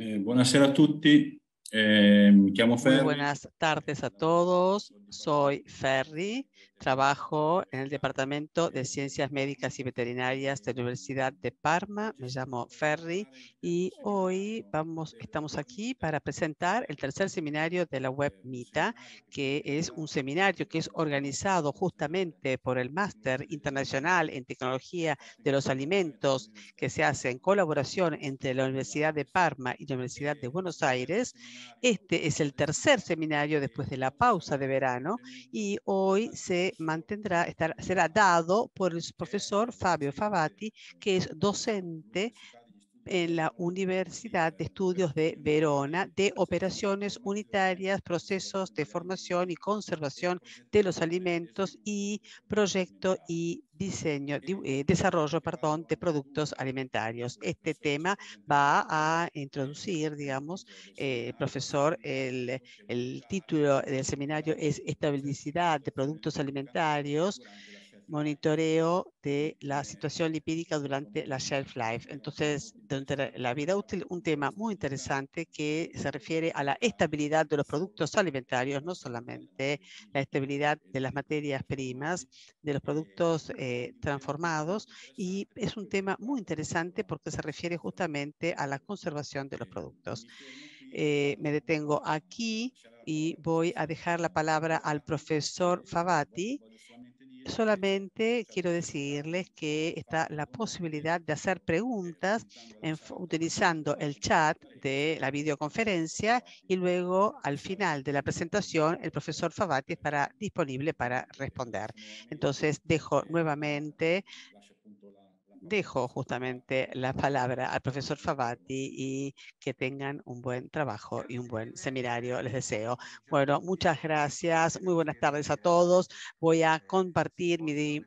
Eh, buonasera a tutti, eh, mi chiamo Ferri. buenas tardes a todos, soy Ferri Trabajo en el Departamento de Ciencias Médicas y Veterinarias de la Universidad de Parma. Me llamo Ferry y hoy vamos, estamos aquí para presentar el tercer seminario de la web MITA, que es un seminario que es organizado justamente por el Máster Internacional en Tecnología de los Alimentos, que se hace en colaboración entre la Universidad de Parma y la Universidad de Buenos Aires. Este es el tercer seminario después de la pausa de verano y hoy se mantendrá, estará, será dado por el profesor Fabio Favati, que es docente en la Universidad de Estudios de Verona de operaciones unitarias, procesos de formación y conservación de los alimentos y proyecto y diseño, desarrollo, perdón, de productos alimentarios. Este tema va a introducir, digamos, profesor, el, el título del seminario es Estabilidad de Productos Alimentarios monitoreo de la situación lipídica durante la shelf life. Entonces, durante la vida útil, un tema muy interesante que se refiere a la estabilidad de los productos alimentarios, no solamente la estabilidad de las materias primas, de los productos eh, transformados, y es un tema muy interesante porque se refiere justamente a la conservación de los productos. Eh, me detengo aquí y voy a dejar la palabra al profesor Favati, Solamente quiero decirles que está la posibilidad de hacer preguntas utilizando el chat de la videoconferencia y luego al final de la presentación el profesor Favati estará disponible para responder. Entonces dejo nuevamente dejo justamente la palabra al profesor Favati y que tengan un buen trabajo y un buen seminario, les deseo. Bueno, muchas gracias. Muy buenas tardes a todos. Voy a compartir mi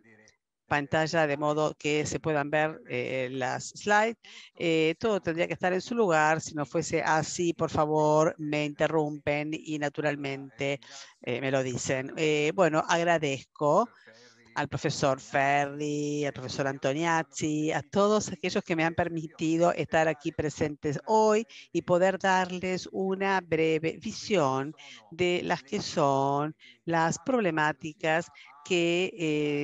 pantalla de modo que se puedan ver eh, las slides. Eh, todo tendría que estar en su lugar. Si no fuese así, por favor, me interrumpen y naturalmente eh, me lo dicen. bueno, agradezco al profesor Ferri, al profesor Antoniazzi, a todos aquellos que me han permitido estar aquí presentes hoy y poder darles una breve visión de las que son las problemáticas que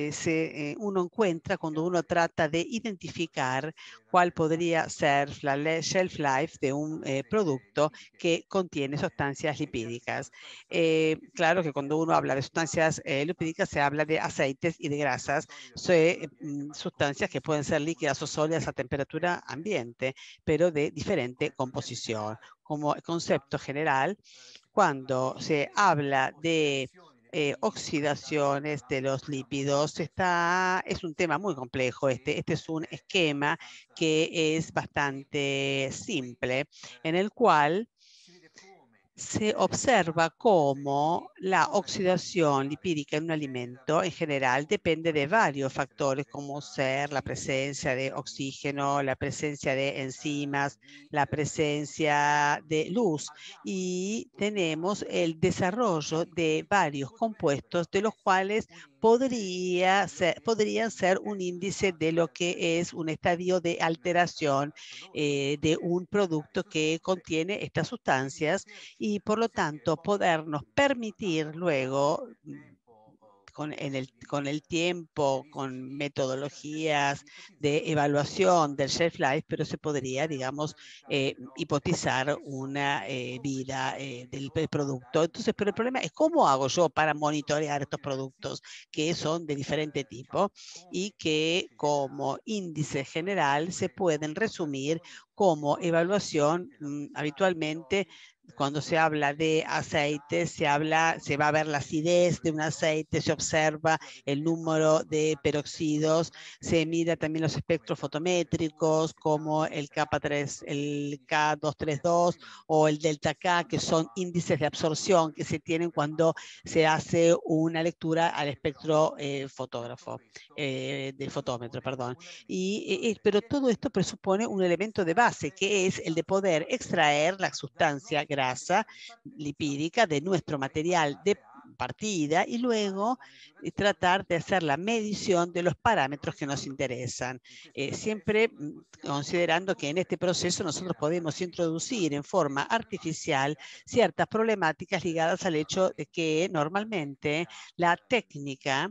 eh, se, eh, uno encuentra cuando uno trata de identificar cuál podría ser la shelf life de un eh, producto que contiene sustancias lipídicas. claro que cuando uno habla de sustancias lipídicas se habla de aceites y de grasas, mm, sustancias que pueden ser líquidas o sólidas a temperatura ambiente, pero de diferente composición. Como concepto general, cuando se habla de eh, oxidaciones de los lípidos. Está, es un tema muy complejo este. Este es un esquema que es bastante simple, en el cual se observa cómo la oxidación lipídica en un alimento en general depende de varios factores como ser la presencia de oxígeno, la presencia de enzimas, la presencia de luz y tenemos el desarrollo de varios compuestos de los cuales podría podrían ser un índice de lo que es un estadio de alteración eh, de un producto que contiene estas sustancias y por lo tanto podernos permitir luego mm, con, el, con el tiempo, con metodologías de evaluación del shelf life, pero se podría, digamos, eh, hipotizar una eh, vida eh, del, producto. Entonces, pero el problema es cómo hago yo para monitorear estos productos que son de diferente tipo y que como índice general se pueden resumir como evaluación mm, habitualmente cuando se habla de aceite, se habla, se va a ver la acidez de un aceite, se observa el número de peróxidos, se mira también los espectros fotométricos como el K3, el K232 o el delta K, que son índices de absorción que se tienen cuando se hace una lectura al espectro eh, fotógrafo, eh, del fotómetro, perdón. Y, eh, pero todo esto presupone un elemento de base, que es el de poder extraer la sustancia que grasa lipídica de nuestro material de partida y luego eh, tratar de hacer la medición de los parámetros que nos interesan, eh, siempre mm, considerando que en este proceso nosotros podemos introducir en forma artificial ciertas problemáticas ligadas al hecho de que normalmente la técnica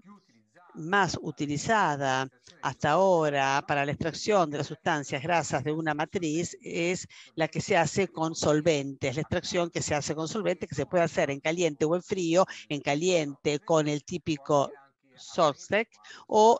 más utilizada hasta ahora para la extracción de las sustancias grasas de una matriz es la que se hace con solventes, la extracción que se hace con solventes, que se puede hacer en caliente o en frío, en caliente con el típico Sostec o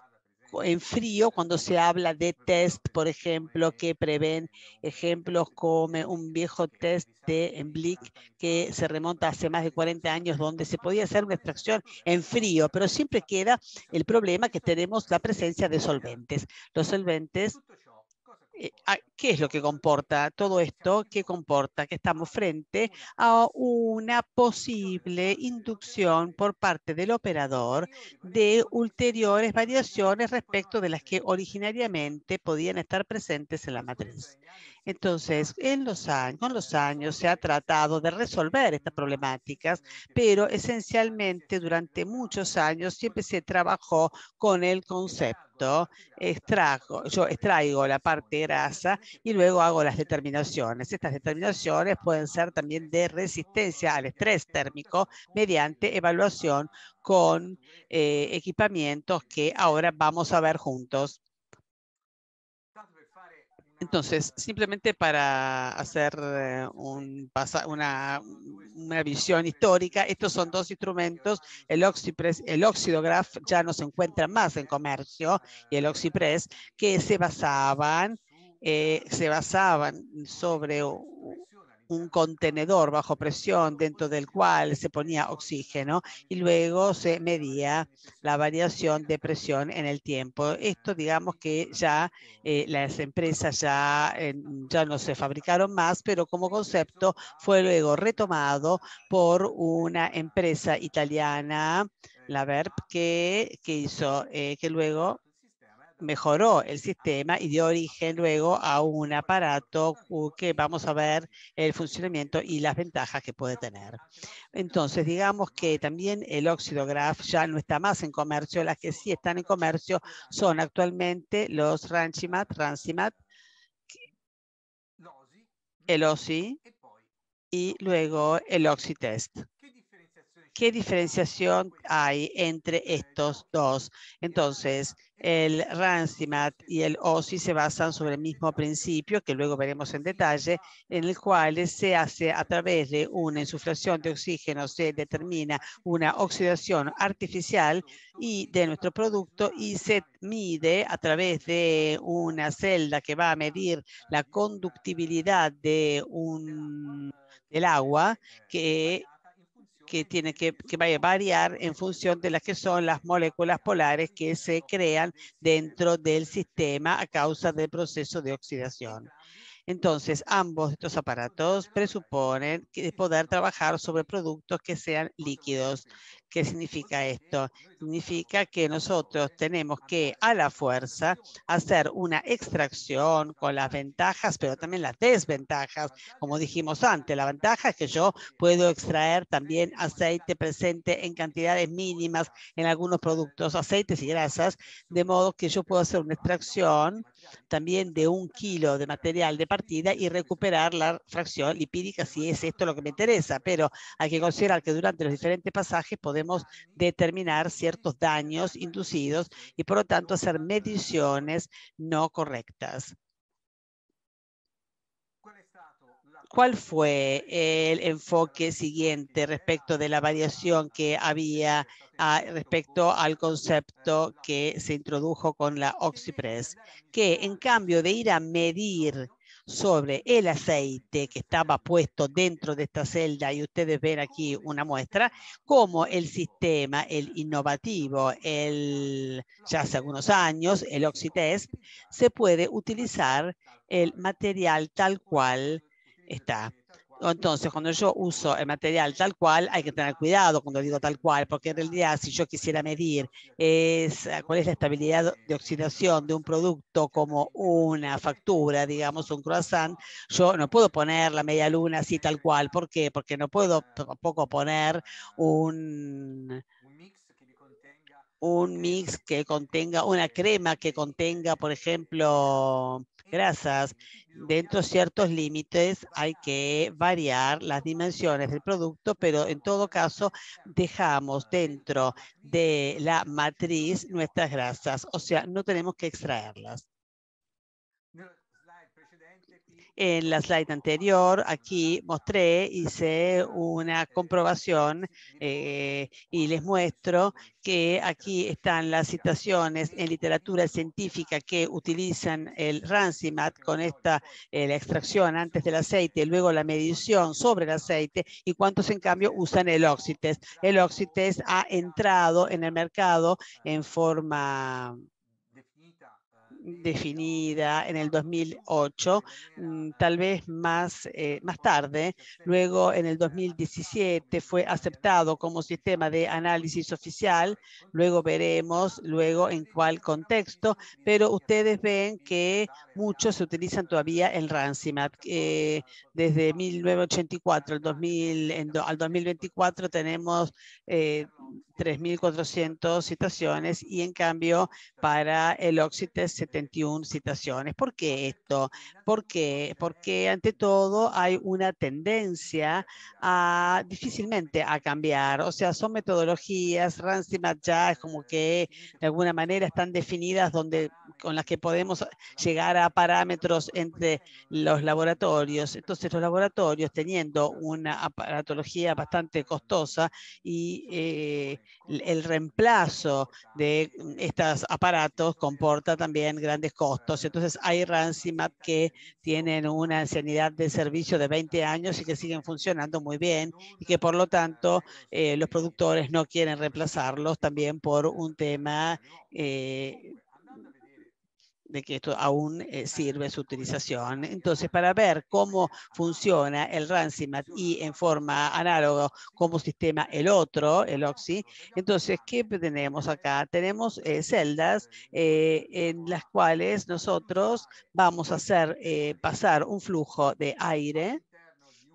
en frío cuando se habla de test, por ejemplo, que prevén ejemplos como un viejo test de Blick que se remonta hace más de 40 años donde se podía hacer una extracción en frío, pero siempre queda el problema que tenemos la presencia de solventes. Los solventes eh, ¿Qué es lo que comporta todo esto? ¿Qué comporta? Que estamos frente a una posible inducción por parte del operador de ulteriores variaciones respecto de las que originariamente podían estar presentes en la matriz. Entonces, en los años, con los años se ha tratado de resolver estas problemáticas, pero esencialmente durante muchos años siempre se trabajó con el concepto extraigo, yo extraigo la parte grasa y luego hago las determinaciones. Estas determinaciones pueden ser también de resistencia al estrés térmico mediante evaluación con eh, equipamientos que ahora vamos a ver juntos. Entonces, simplemente para hacer eh, un, una, visión histórica, estos son dos instrumentos. El OxiPress, el Oxidograph ya no se encuentra más en comercio y el Oxypress, que se basaban, eh, se basaban sobre un contenedor bajo presión dentro del cual se ponía oxígeno y luego se medía la variación de presión en el tiempo. Esto digamos que ya eh, las empresas ya, ya no se fabricaron más, pero como concepto fue luego retomado por una empresa italiana, la VERP, que, hizo, eh, que luego mejoró el sistema y dio origen luego a un aparato que vamos a ver el funcionamiento y las ventajas que puede tener. Entonces, digamos que también el óxido ya no está más en comercio, las que sí están en comercio son actualmente los Ranchimat, Rancimat, el OSI y luego el OxyTest. ¿Qué diferenciación hay entre estos dos? Entonces, el Rancimat y el OSI se basan sobre el mismo principio, que luego veremos en detalle, en el cual se hace a través de una insuflación de oxígeno, se determina una oxidación artificial y de nuestro producto y se mide a través de una celda que va a medir la conductibilidad de un, del agua que que tiene que, a variar en función de las que son las moléculas polares que se crean dentro del sistema a causa del proceso de oxidación. Entonces, ambos estos aparatos presuponen poder trabajar sobre productos que sean líquidos. ¿Qué significa esto? Significa que nosotros tenemos que a la fuerza hacer una extracción con las ventajas, pero también las desventajas. Como dijimos antes, la ventaja es que yo puedo extraer también aceite presente en cantidades mínimas en algunos productos, aceites y grasas, de modo que yo puedo hacer una extracción también de un kilo de material de partida y recuperar la fracción lipídica, si es esto lo que me interesa, pero hay que considerar que durante los diferentes pasajes podemos determinar ciertos daños inducidos y por lo tanto hacer mediciones no correctas. ¿Cuál fue el enfoque siguiente respecto de la variación que había ah, respecto al concepto que se introdujo con la Oxypress? Que en cambio de ir a medir sobre el aceite que estaba puesto dentro de esta celda y ustedes ven aquí una muestra, como el sistema, el innovativo, el ya hace algunos años, el Oxytest, se puede utilizar el material tal cual está. Entonces, cuando yo uso el material tal cual, hay que tener cuidado cuando digo tal cual, porque en realidad si yo quisiera medir eh, cuál es la estabilidad de oxidación de un producto como una factura, digamos un croissant, yo no puedo poner la media luna así tal cual. ¿Por qué? Porque no puedo tampoco poner un, un mix que contenga, una crema que contenga, por ejemplo, grasas. Dentro de ciertos límites hay que variar las dimensiones del producto, pero en todo caso dejamos dentro de la matriz nuestras grasas, o sea, no tenemos que extraerlas. En la slide anterior, aquí mostré, hice una comprobación eh, y les muestro que aquí están las citaciones en literatura científica que utilizan el Rancimat con esta eh, la extracción antes del aceite, luego la medición sobre el aceite y cuántos en cambio usan el Oxites. El Oxites ha entrado en el mercado en forma definida en el 2008, mm, tal vez más, eh, más tarde. Luego, en el 2017, fue aceptado como sistema de análisis oficial. Luego veremos luego en cuál contexto, pero ustedes ven que muchos se utilizan todavía el Rancimat. desde 1984 al, 2000, al 2024 tenemos eh, 3.400 citaciones y en cambio para el óxido 71 citaciones. ¿Por qué esto? ¿Por Porque ante todo hay una tendencia a difícilmente a cambiar. O sea, son metodologías, Ransimat ya como que de alguna manera están definidas donde con las que podemos llegar a parámetros entre los laboratorios. Entonces los laboratorios teniendo una aparatología bastante costosa y eh, el reemplazo de estos aparatos comporta también grandes costos. Entonces hay Ransomap que tienen una ancianidad de servicio de 20 años y que siguen funcionando muy bien y que por lo tanto eh, los productores no quieren reemplazarlos también por un tema eh, de que esto aún eh, sirve su utilización. Entonces, para ver cómo funciona el Rancimat y en forma análoga como sistema el otro, el OXI, entonces, ¿qué tenemos acá? Tenemos eh, celdas eh, en las cuales nosotros vamos a hacer pasar un flujo de aire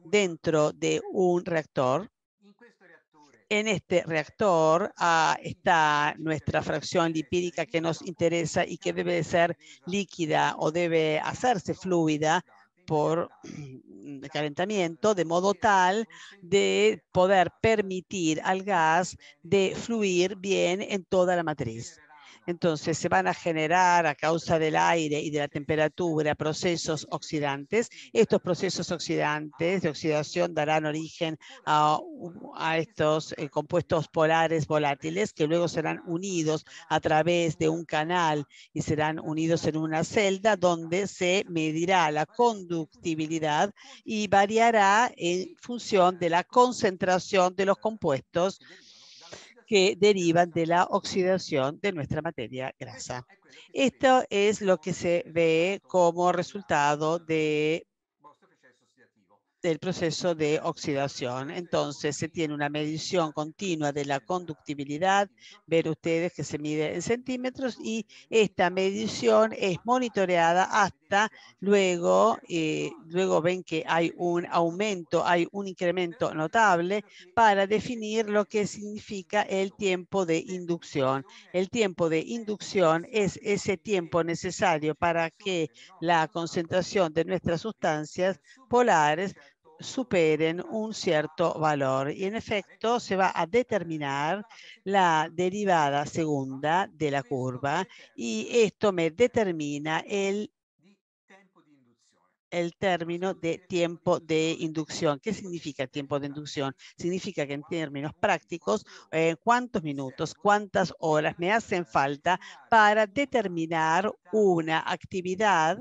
dentro de un reactor en este reactor está nuestra fracción lipídica que nos interesa y que debe ser líquida o debe hacerse fluida por mm, calentamiento de modo tal de poder permitir al gas de fluir bien en toda la matriz. Entonces se van a generar a causa del aire y de la temperatura procesos oxidantes. Estos procesos oxidantes de oxidación darán origen a, estos eh, compuestos polares volátiles que luego serán unidos a través de un canal y serán unidos en una celda donde se medirá la conductibilidad y variará en función de la concentración de los compuestos que derivan de la oxidación de nuestra materia grasa. Esto es lo que se ve como resultado de del proceso de oxidación. Entonces, se tiene una medición continua de la conductibilidad, ver ustedes que se mide en centímetros y esta medición es monitoreada hasta luego, eh, luego ven que hay un aumento, hay un incremento notable para definir lo que significa el tiempo de inducción. El tiempo de inducción es ese tiempo necesario para que la concentración de nuestras sustancias polares superen un cierto valor. Y en efecto, se va a determinar la derivada segunda de la curva y esto me determina el el término de tiempo de inducción. ¿Qué significa tiempo de inducción? Significa que en términos prácticos, eh, cuántos minutos, cuántas horas me hacen falta para determinar una actividad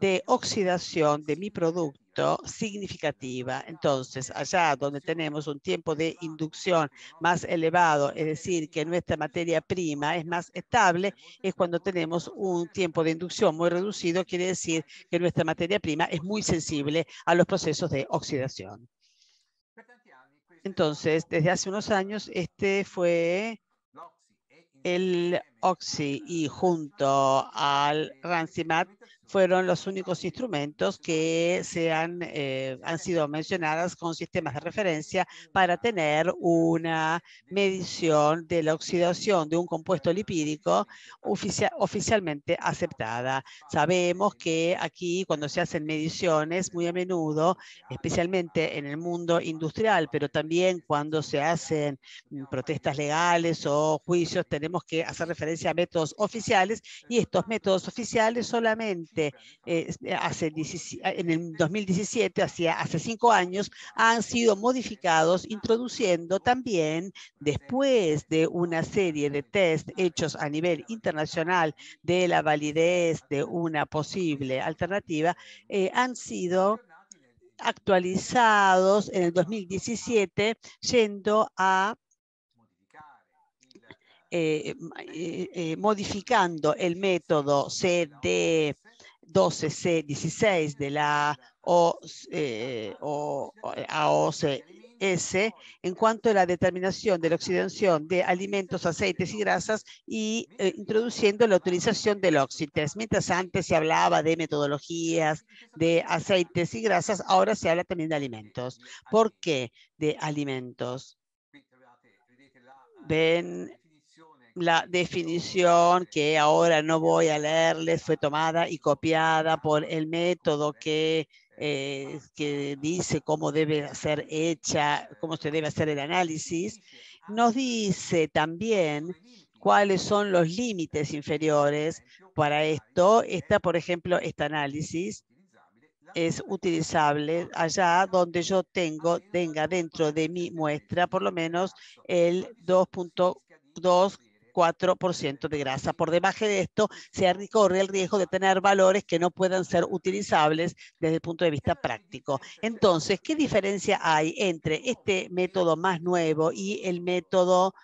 de oxidación de mi producto significativa. Entonces, allá donde tenemos un tiempo de inducción más elevado, es decir, que nuestra materia prima es más estable, es cuando tenemos un tiempo de inducción muy reducido, quiere decir que nuestra materia prima es muy sensible a los procesos de oxidación. Entonces, desde hace unos años, este fue el Oxi y junto al Rancimat fueron los únicos instrumentos que se eh, han, sido mencionadas con sistemas de referencia para tener una medición de la oxidación de un compuesto lipídico oficialmente aceptada. Sabemos que aquí cuando se hacen mediciones muy a menudo, especialmente en el mundo industrial, pero también cuando se hacen mm, protestas legales o juicios, tenemos que hacer referencia a métodos oficiales y estos métodos oficiales solamente este, eh, hace eh, en el 2017, hacia, hace cinco años, han sido modificados introduciendo también, después de una serie de test hechos a nivel internacional de la validez de una posible alternativa, eh, han sido actualizados en el 2017 yendo a modificando el método CD 12C16 de la o, eh, o, AOCS en cuanto a la determinación de la oxidación de alimentos, aceites y grasas e introduciendo la utilización del oxites. Mientras antes se hablaba de metodologías de aceites y grasas, ahora se habla también de alimentos. ¿Por qué de alimentos? Ven la definición que ahora no voy a leerles fue tomada y copiada por el método que, eh, que dice cómo debe ser hecha, cómo se debe hacer el análisis, nos dice también cuáles son los límites inferiores para esto. Esta, por ejemplo, este análisis es utilizable allá donde yo tengo, tenga dentro de mi muestra por lo menos el 2.2 4% de grasa. Por debajo de esto, se corre el riesgo de tener valores que no puedan ser utilizables desde el punto de vista práctico. Entonces, ¿qué diferencia hay entre este método más nuevo y el método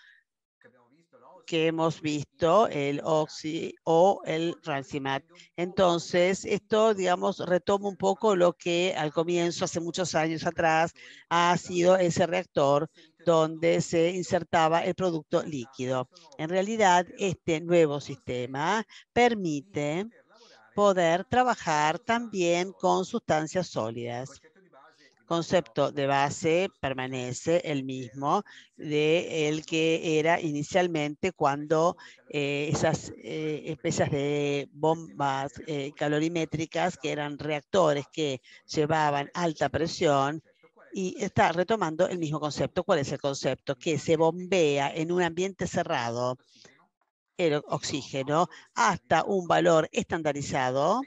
que hemos visto, el Oxy o el Rancimat. Entonces, esto, digamos, retoma un poco lo que al comienzo, hace muchos años atrás, ha sido ese reactor donde se insertaba el producto líquido. En realidad, este nuevo sistema permite poder trabajar también con sustancias sólidas. Concepto de base permanece el mismo de el que era inicialmente cuando eh, esas eh, especies de bombas eh, calorimétricas que eran reactores que llevaban alta presión y está retomando el mismo concepto. ¿Cuál es el concepto? Que se bombea en un ambiente cerrado el oxígeno hasta un valor estandarizado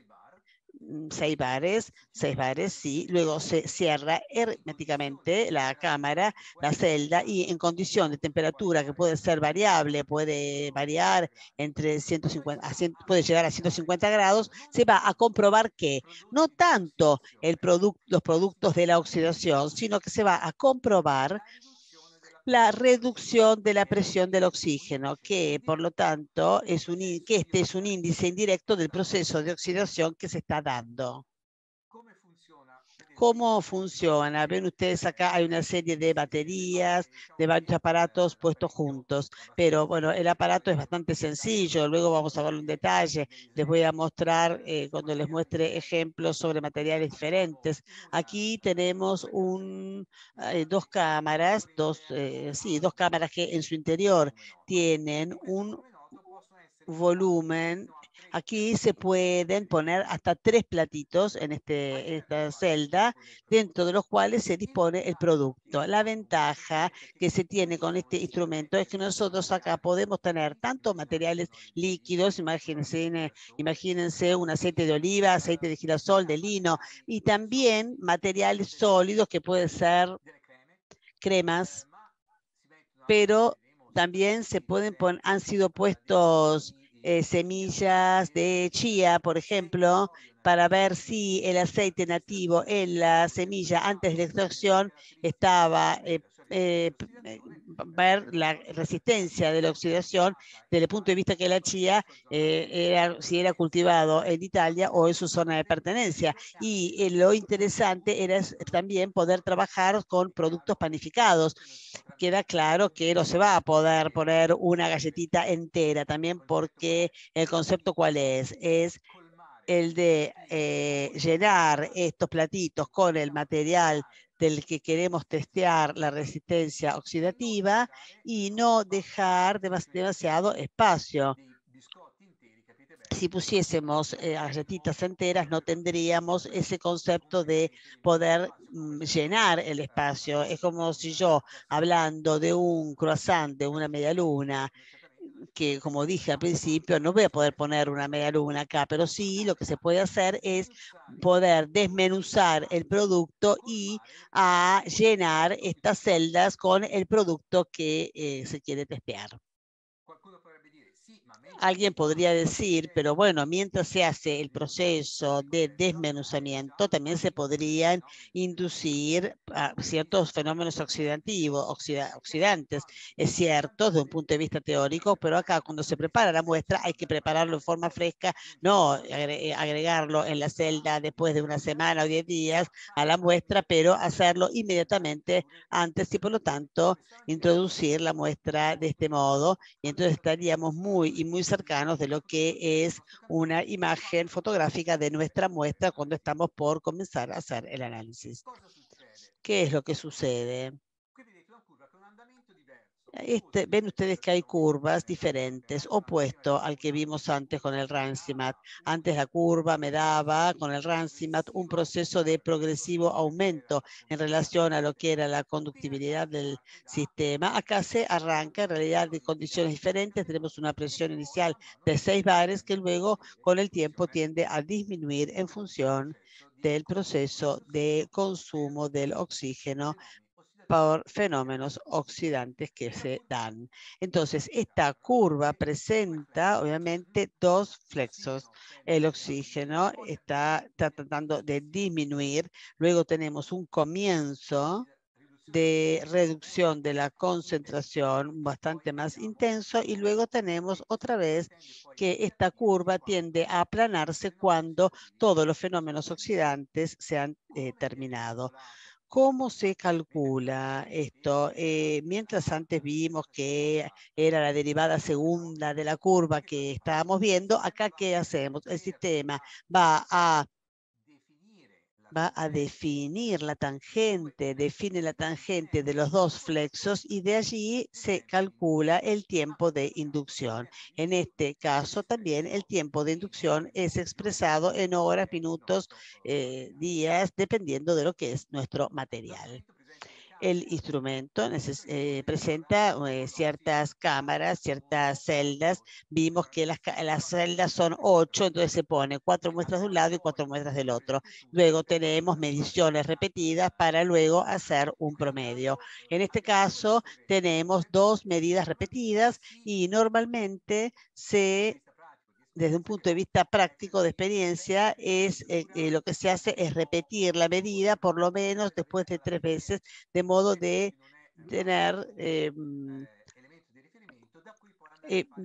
Mm, seis bares, seis bares, sí. Luego se cierra herméticamente la cámara, la celda, y en condición de temperatura que puede ser variable, puede variar entre 150, puede llegar a 150 grados, se va a comprobar que no tanto el los productos de la oxidación, sino que se va a comprobar la reducción de la presión del oxígeno, que por lo tanto es un, que este es un índice indirecto del proceso de oxidación que se está dando cómo funciona. Ven ustedes acá hay una serie de baterías, de varios aparatos puestos juntos. Pero bueno, el aparato es bastante sencillo. Luego vamos a verlo un detalle. Les voy a mostrar eh, cuando les muestre ejemplos sobre materiales diferentes. Aquí tenemos eh, dos cámaras, dos, eh, sí, dos cámaras que en su interior tienen un volumen Aquí se pueden poner hasta tres platitos en, este, esta celda, dentro de los cuales se dispone el producto. La ventaja que se tiene con este instrumento es que nosotros acá podemos tener tanto materiales líquidos, imagínense, eh, imagínense un aceite de oliva, aceite de girasol, de lino, y también materiales sólidos que pueden ser cremas, pero también se pueden poner, han sido puestos eh, semillas de chía, por ejemplo, para ver si el aceite nativo en la semilla antes de la extracción estaba eh, eh, eh, ver la resistencia de la oxidación desde el punto de vista que la chía eh, era, si era cultivado en Italia o en su zona de pertenencia. Y lo interesante era también poder trabajar con productos panificados. Queda claro que no se va a poder poner una galletita entera también porque el concepto cuál es, es el de llenar estos platitos con el material del que queremos testear la resistencia oxidativa y no dejar demasiado espacio. Si pusiésemos eh, enteras, no tendríamos ese concepto de poder llenar el espacio. Es como si yo, hablando de un croissant, de una media luna, que como dije al principio, no voy a poder poner una media luna acá, pero sí lo que se puede hacer es poder desmenuzar el producto y a llenar estas celdas con el producto que eh, se quiere testear. Alguien podría decir, pero bueno, mientras se hace el proceso de desmenuzamiento, también se podrían inducir ciertos fenómenos oxidativos, oxidantes, es cierto, desde un punto de vista teórico, pero acá cuando se prepara la muestra hay que prepararlo en forma fresca, no eh, agregarlo en la celda después de una semana o diez días a la muestra, pero hacerlo inmediatamente antes y por lo tanto introducir la muestra de este modo. Y entonces estaríamos muy y muy cercanos de lo que es una imagen fotográfica de nuestra muestra cuando estamos por comenzar a hacer el análisis. ¿Qué es lo que sucede? Este, ven ustedes que hay curvas diferentes, opuesto al que vimos antes con el Rancimat. Antes la curva me daba con el Rancimat un proceso de progresivo aumento en relación a lo que era la conductibilidad del sistema. Acá se arranca en realidad de condiciones diferentes. Tenemos una presión inicial de 6 bares que luego con el tiempo tiende a disminuir en función del proceso de consumo del oxígeno por fenómenos oxidantes que se dan. Entonces, esta curva presenta, obviamente, dos flexos. El oxígeno está, tratando de disminuir. Luego tenemos un comienzo de reducción de la concentración bastante más intenso y luego tenemos otra vez que esta curva tiende a aplanarse cuando todos los fenómenos oxidantes se han eh, terminado. ¿Cómo se calcula esto? Eh, mientras antes vimos que era la derivada segunda de la curva que estábamos viendo, acá ¿qué hacemos? El sistema va a va a definir la tangente, define la tangente de los dos flexos y de allí se calcula el tiempo de inducción. En este caso también el tiempo de inducción es expresado en horas, minutos, eh, días, dependiendo de lo que es nuestro material el instrumento eh, presenta eh, ciertas cámaras, ciertas celdas. Vimos que las, las, celdas son ocho, entonces se pone cuatro muestras de un lado y cuatro muestras del otro. Luego tenemos mediciones repetidas para luego hacer un promedio. En este caso tenemos dos medidas repetidas y normalmente se desde un punto de vista práctico de experiencia, es eh, eh, lo que se hace es repetir la medida por lo menos después de tres veces, de modo de tener, eh, mm,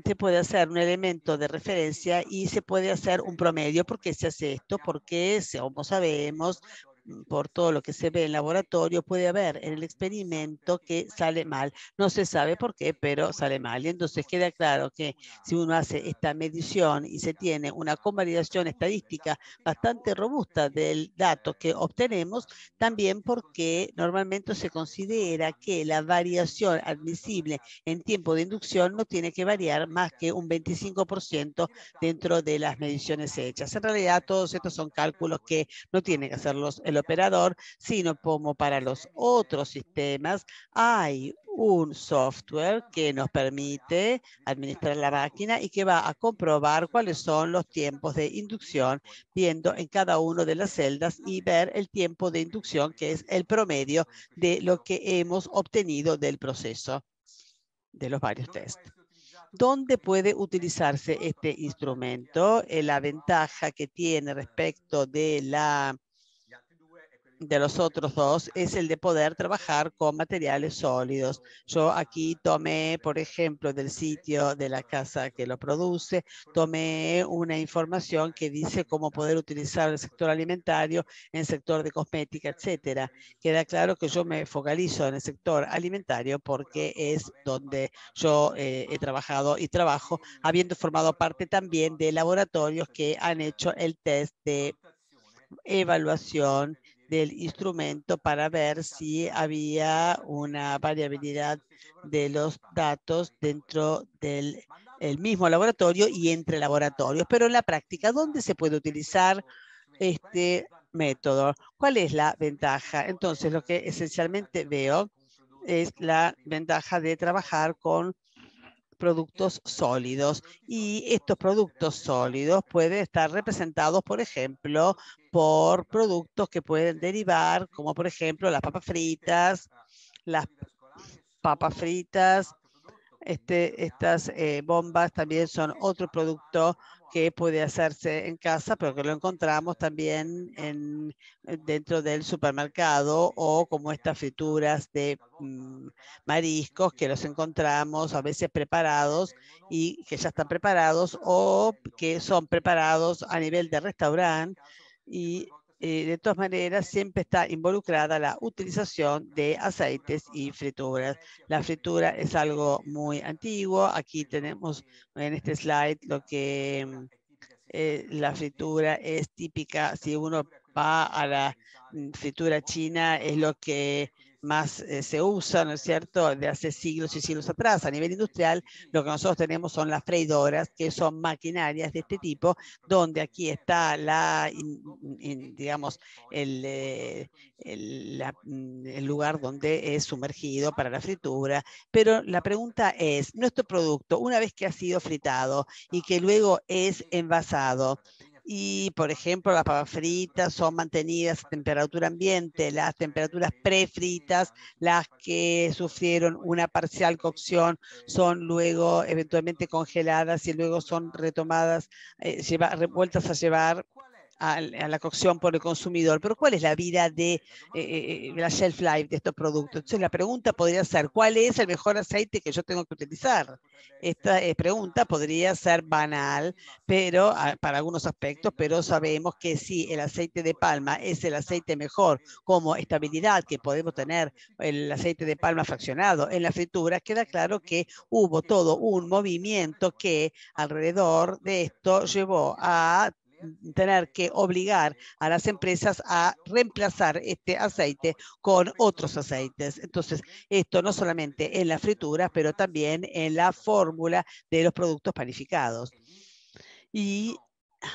se puede hacer un elemento de referencia y se puede hacer un promedio. ¿Por qué se hace esto? Porque, como sabemos, Mm, por todo lo que se ve en laboratorio, puede haber en el experimento que sale mal. No se sabe por qué, pero sale mal. Y entonces queda claro que si uno hace esta medición y se tiene una convalidación estadística bastante robusta del dato que obtenemos, también porque normalmente se considera que la variación admisible en tiempo de inducción no tiene que variar más que un 25% dentro de las mediciones hechas. En realidad, todos estos son cálculos que no tienen que hacerlos los eh, operador, sino como para los otros sistemas, hay un software que nos permite administrar la máquina y que va a comprobar cuáles son los tiempos de inducción, viendo en cada una de las celdas y ver el tiempo de inducción, que es el promedio de lo que hemos obtenido del proceso de los varios tests. ¿Dónde puede utilizarse este instrumento? Eh, la ventaja que tiene respecto de la de los otros dos es el de poder trabajar con materiales sólidos. Yo aquí tomé, por ejemplo, del sitio de la casa que lo produce, tomé una información que dice cómo poder utilizar el sector alimentario en el sector de cosmética, etcétera. Queda claro que yo me focalizo en el sector alimentario porque es donde yo eh, he trabajado y trabajo, habiendo formado parte también de laboratorios que han hecho el test de evaluación del instrumento para ver si había una variabilidad de los datos dentro del mismo laboratorio y entre laboratorios. Pero en la práctica, ¿dónde se puede utilizar este método? ¿Cuál es la ventaja? Entonces, lo que esencialmente veo es la ventaja de trabajar con productos sólidos. Y estos productos sólidos pueden estar representados, por ejemplo, por productos que pueden derivar, como por ejemplo las papas fritas, las papas fritas, este, estas eh, bombas también son otro producto que puede hacerse en casa, pero que lo encontramos también en, eh, dentro del supermercado o como estas frituras de mm, mariscos que los encontramos a veces preparados y que ya están preparados o que son preparados a nivel de restaurante y eh, de todas maneras, siempre está involucrada la utilización de aceites y frituras. La fritura es algo muy antiguo. Aquí tenemos en este slide lo que mm, eh, la fritura es típica. Si uno va a la mm, fritura china, es lo que más eh, se usa, ¿no es cierto?, de hace siglos y siglos atrás. A nivel industrial, lo que nosotros tenemos son las freidoras, que son maquinarias de este tipo, donde aquí está la, digamos, el, eh, el lugar donde es sumergido para la fritura. Pero la pregunta es, nuestro producto, una vez que ha sido fritado y que luego es envasado, y, por ejemplo, las papas fritas son mantenidas a temperatura ambiente, las temperaturas prefritas, las que sufrieron una parcial cocción, son luego eventualmente congeladas y luego son retomadas, eh, lleva, revueltas a llevar a, la cocción por el consumidor, pero ¿cuál es la vida eh, eh, de la shelf life de estos productos? Entonces la pregunta podría ser, ¿cuál es el mejor aceite que yo tengo que utilizar? Esta eh, pregunta podría ser banal, pero ah, para algunos aspectos, pero sabemos que si el aceite de palma es el aceite mejor como estabilidad que podemos tener el aceite de palma fraccionado en la fritura, queda claro que hubo todo un movimiento que alrededor de esto llevó a Mm, tener que obligar a las empresas a reemplazar este aceite con otros aceites. Entonces, esto no solamente en la fritura pero también en la fórmula de los productos panificados. Y ah,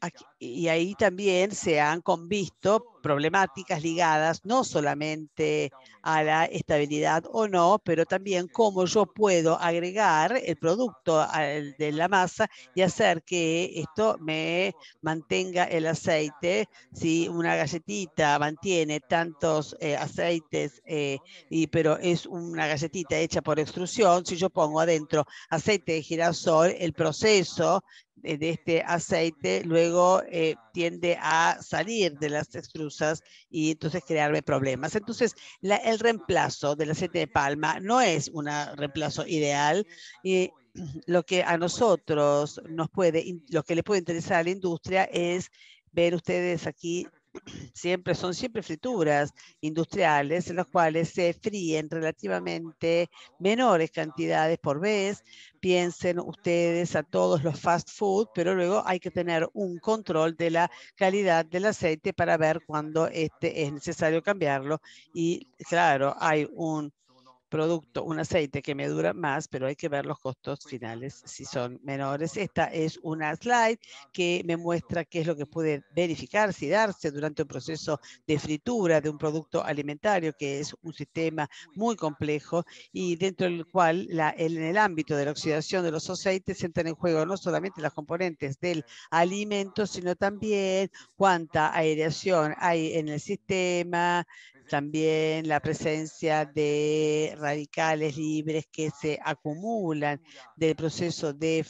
aquí, y ahí también se han convisto problemáticas ligadas no solamente a la estabilidad o no, pero también cómo yo puedo agregar el producto de la masa y hacer que esto me mantenga el aceite. Si una galletita mantiene tantos eh, aceites, eh, y, pero es una galletita hecha por extrusión, si yo pongo adentro aceite de girasol, el proceso de este aceite luego eh, tiende a salir de las extrusas y entonces crearme problemas. Entonces, el reemplazo del aceite de palma no es un reemplazo ideal y lo que a nosotros nos puede, lo que le puede interesar a la industria es ver ustedes aquí siempre son siempre frituras industriales en las cuales se fríen relativamente menores cantidades por vez. Piensen ustedes a todos los fast food, pero luego hay que tener un control de la calidad del aceite para ver cuándo este es necesario cambiarlo. Y claro, hay un producto, un aceite que me dura más, pero hay que ver los costos finales si son menores. Esta es una slide que me muestra qué es lo que puede verificarse y darse durante un proceso de fritura de un producto alimentario, que es un sistema muy complejo y dentro del cual en el ámbito de la oxidación de los aceites entran en juego no solamente las componentes del alimento, sino también cuánta aireación hay en el sistema, también la presencia de radicales libres que se acumulan del proceso de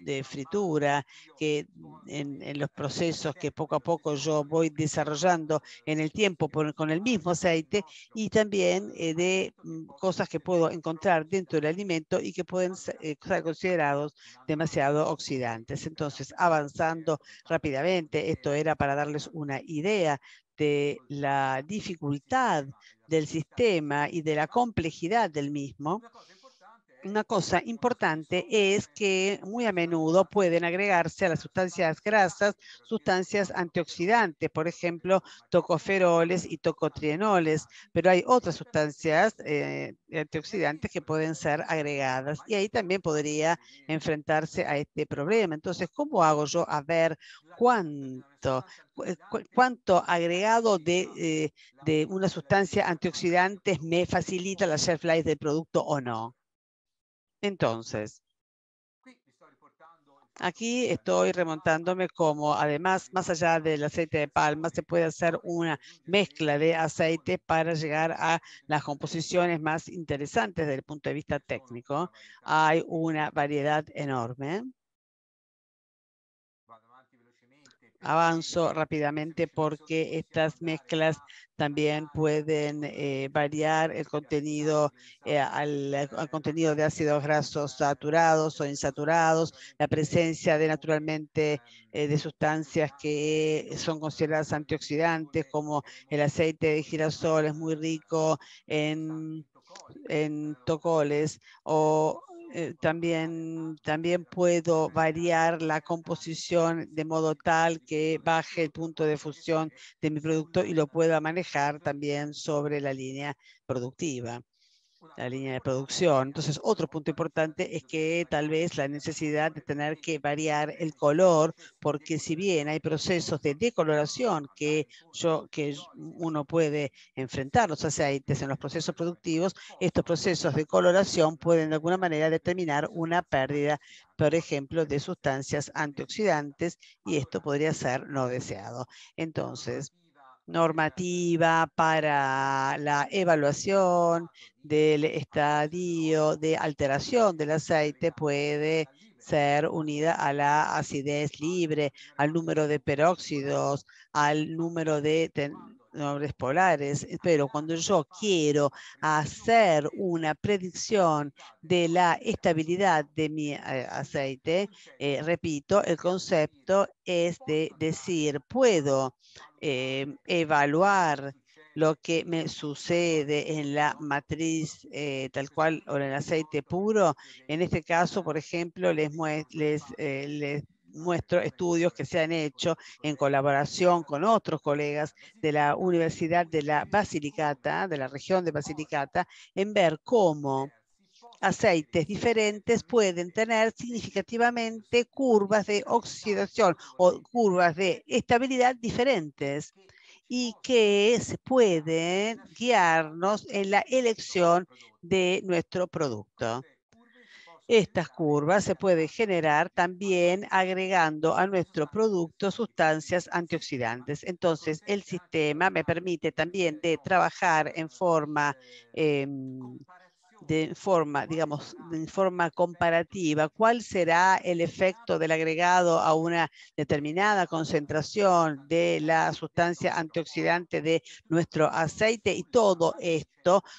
de fritura, que en, los procesos que poco a poco yo voy desarrollando en el tiempo con el mismo aceite y también eh, de mm, cosas que puedo encontrar dentro del alimento y que pueden eh, ser considerados demasiado oxidantes. Entonces, avanzando rápidamente, esto era para darles una idea de la dificultad del sistema y de la complejidad del mismo una cosa importante es que muy a menudo pueden agregarse a las sustancias grasas sustancias antioxidantes, por ejemplo, tocoferoles y tocotrienoles, pero hay otras sustancias eh, antioxidantes que pueden ser agregadas y ahí también podría enfrentarse a este problema. Entonces, ¿cómo hago yo a ver cuánto, eh, cuánto agregado de, eh, de una sustancia antioxidante me facilita la shelf life del producto o no? Entonces, Aquí estoy remontándome como además, más allá del aceite de palma, se puede hacer una mezcla de aceite para llegar a las composiciones más interesantes desde el punto de vista técnico. Hay una variedad enorme. avanzo rápidamente porque estas mezclas también pueden eh, variar el contenido eh, al, contenido de ácidos grasos saturados o insaturados, la presencia de naturalmente eh, de sustancias que son consideradas antioxidantes como el aceite de girasol es muy rico en en tocoles o eh, también, también puedo variar la composición de modo tal que baje el punto de fusión de mi producto y lo pueda manejar también sobre la línea productiva la línea de producción. Entonces, otro punto importante es que tal vez la necesidad de tener que variar el color, porque si bien hay procesos de decoloración que, yo, que uno puede enfrentar los aceites en los procesos productivos, estos procesos de coloración pueden de alguna manera determinar una pérdida, por ejemplo, de sustancias antioxidantes, y esto podría ser no deseado. Entonces, normativa para la evaluación del estadio de alteración del aceite puede ser unida a la acidez libre, al número de peróxidos, al número de tenores polares, pero cuando yo quiero hacer una predicción de la estabilidad de mi eh, aceite, eh, repito, el concepto es de decir, puedo Em, evaluar lo que me sucede en la matriz eh, tal cual o en el aceite puro. En este caso, por ejemplo, les, eh, les muestro estudios que se han hecho en colaboración con otros colegas de la Universidad de la Basilicata, de la región de Basilicata, en ver cómo aceites diferentes pueden tener significativamente curvas de oxidación o curvas de estabilidad diferentes y que se pueden guiarnos en la elección de nuestro producto. Estas curvas se pueden generar también agregando a nuestro producto sustancias antioxidantes. Entonces, el sistema me permite también de trabajar en forma em, de forma, digamos, de forma comparativa, cuál será el efecto del agregado a una determinada concentración de la sustancia antioxidante de nuestro aceite y todo esto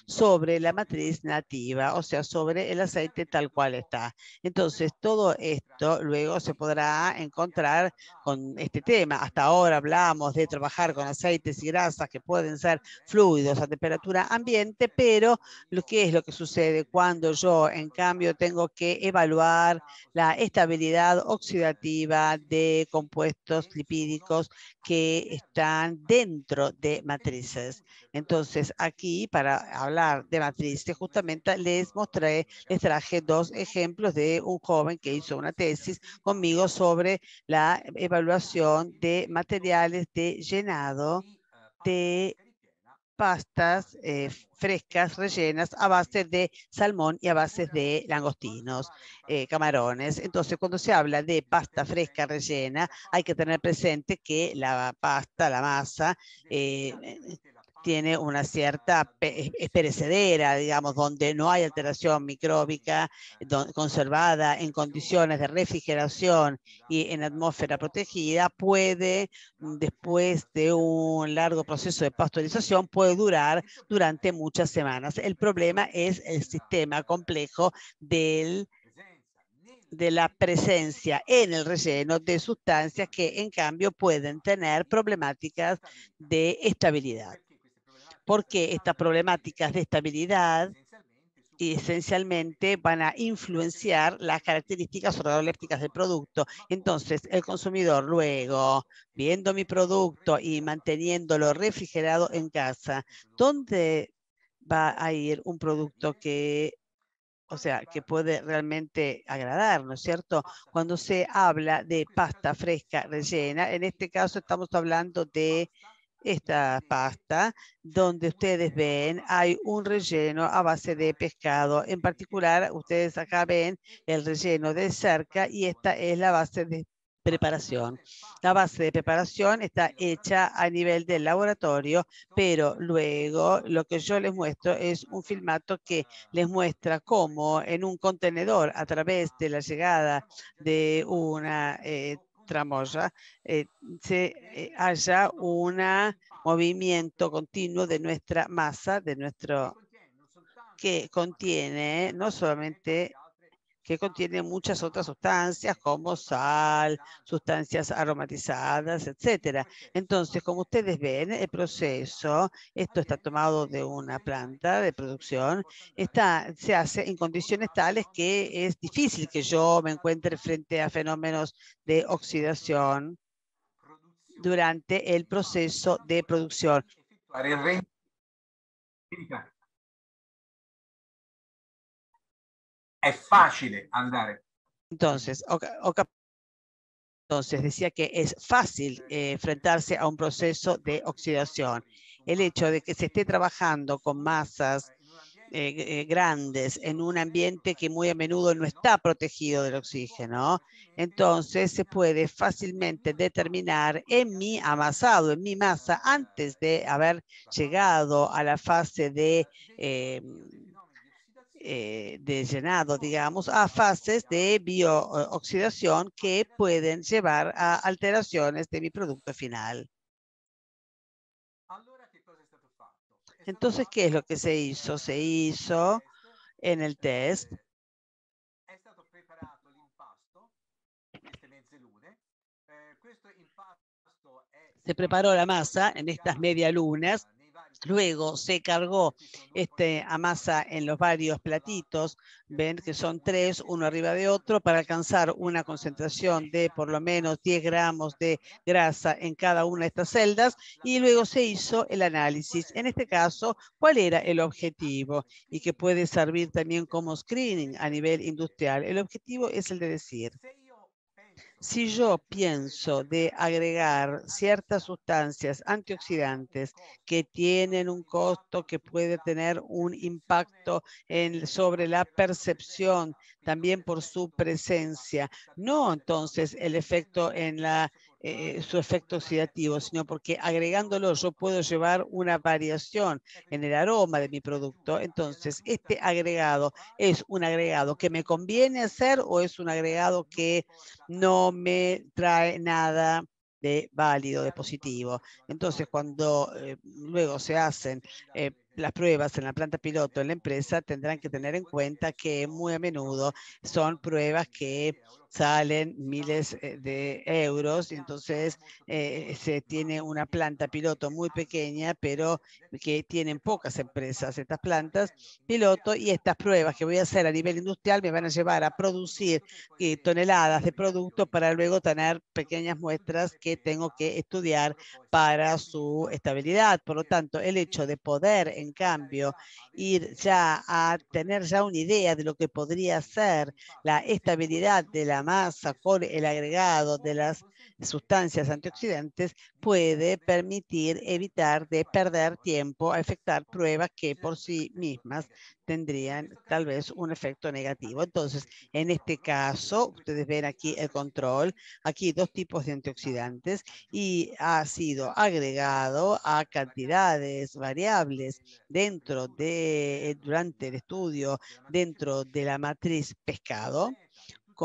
sobre la matriz nativa, o sea, sobre el aceite tal cual está. Entonces, todo esto luego se podrá encontrar con este tema. Hasta ahora hablamos de trabajar con aceites y grasas que pueden ser fluidos a temperatura ambiente, pero lo que es lo que sucede cuando yo, en cambio, tengo que evaluar la estabilidad oxidativa de compuestos lipídicos que están dentro de matrices. Entonces, aquí para hablar de matrices, justamente les mostré, les traje dos ejemplos de un joven que hizo una tesis conmigo sobre la evaluación de materiales de llenado de pastas eh, frescas, rellenas, a base de salmón y a base de langostinos, eh, camarones. Entonces, cuando se habla de pasta fresca, rellena, hay que tener presente que la pasta, la masa, eh, tiene una cierta perecedera, digamos, donde no hay alteración micróbica conservada en condiciones de refrigeración y en atmósfera protegida, puede, después de un largo proceso de pasteurización, puede durar durante muchas semanas. El problema es el sistema complejo del de la presencia en el relleno de sustancias que en cambio pueden tener problemáticas de estabilidad porque estas problemáticas de estabilidad y esencialmente van a influenciar las características organolépticas del producto. Entonces, el consumidor luego, viendo mi producto y manteniéndolo refrigerado en casa, ¿dónde va a ir un producto que o sea, que puede realmente agradar, ¿no es cierto? Cuando se habla de pasta fresca rellena, en este caso estamos hablando de esta pasta donde ustedes ven hay un relleno a base de pescado. En particular, ustedes acá ven el relleno de cerca y esta es la base de preparación. La base de preparación está hecha a nivel del laboratorio, pero luego lo que yo les muestro es un filmato que les muestra cómo en un contenedor a través de la llegada de una eh, moya ¿ah? eh, se eh, haya un movimiento continuo de nuestra masa, de nuestro que contiene ¿eh? no solamente que contiene muchas otras sustancias como sal, sustancias aromatizadas, etcétera Entonces, como ustedes ven, el proceso, esto está tomado de una planta de producción, está, se hace en condiciones tales que es difícil que yo me encuentre frente a fenómenos de oxidación durante el proceso de producción. es fácil andar. Entonces, entonces decía que es fácil eh, enfrentarse a un proceso de oxidación. El hecho de que se esté trabajando con masas eh, eh, grandes en un ambiente que muy a menudo no está protegido del oxígeno, entonces se puede fácilmente determinar en mi amasado, en mi masa, antes de haber llegado a la fase de eh, eh, de llenado, digamos, a fases de biooxidación que pueden llevar a alteraciones de mi producto final. Entonces, ¿qué es lo que se hizo? Se hizo en el test. Se preparó la masa en estas media lunas Luego se cargó este, a masa en los varios platitos, ven que son tres, uno arriba de otro, para alcanzar una concentración de por lo menos 10 gramos de grasa en cada una de estas celdas y luego se hizo el análisis. En este caso, ¿cuál era el objetivo? Y que puede servir también como screening a nivel industrial. El objetivo es el de decir si yo pienso de agregar ciertas sustancias antioxidantes que tienen un costo que puede tener un impacto en, sobre la percepción, también por su presencia, no entonces el efecto en la eh, su efecto oxidativo, sino porque agregándolo yo puedo llevar una variación en el aroma de mi producto. Entonces, este agregado es un agregado que me conviene hacer o es un agregado que no me trae nada de válido, de positivo. Entonces, cuando eh, luego se hacen eh, las pruebas en la planta piloto en la empresa, tendrán que tener en cuenta que muy a menudo son pruebas que salen miles eh, de euros y entonces eh, se tiene una planta piloto muy pequeña, pero que tienen pocas empresas estas plantas piloto y estas pruebas que voy a hacer a nivel industrial me van a llevar a producir eh, toneladas de producto para luego tener pequeñas muestras que tengo que estudiar para su estabilidad. Por lo tanto, el hecho de poder, en cambio, ir ya a tener ya una idea de lo que podría ser la estabilidad de la masa con el agregado de las sustancias antioxidantes puede permitir evitar de perder tiempo a efectuar pruebas que por sí mismas tendrían tal vez un efecto negativo. Entonces, en este caso, ustedes ven aquí el control, aquí dos tipos de antioxidantes y ha sido agregado a cantidades variables dentro de, durante el estudio, dentro de la matriz pescado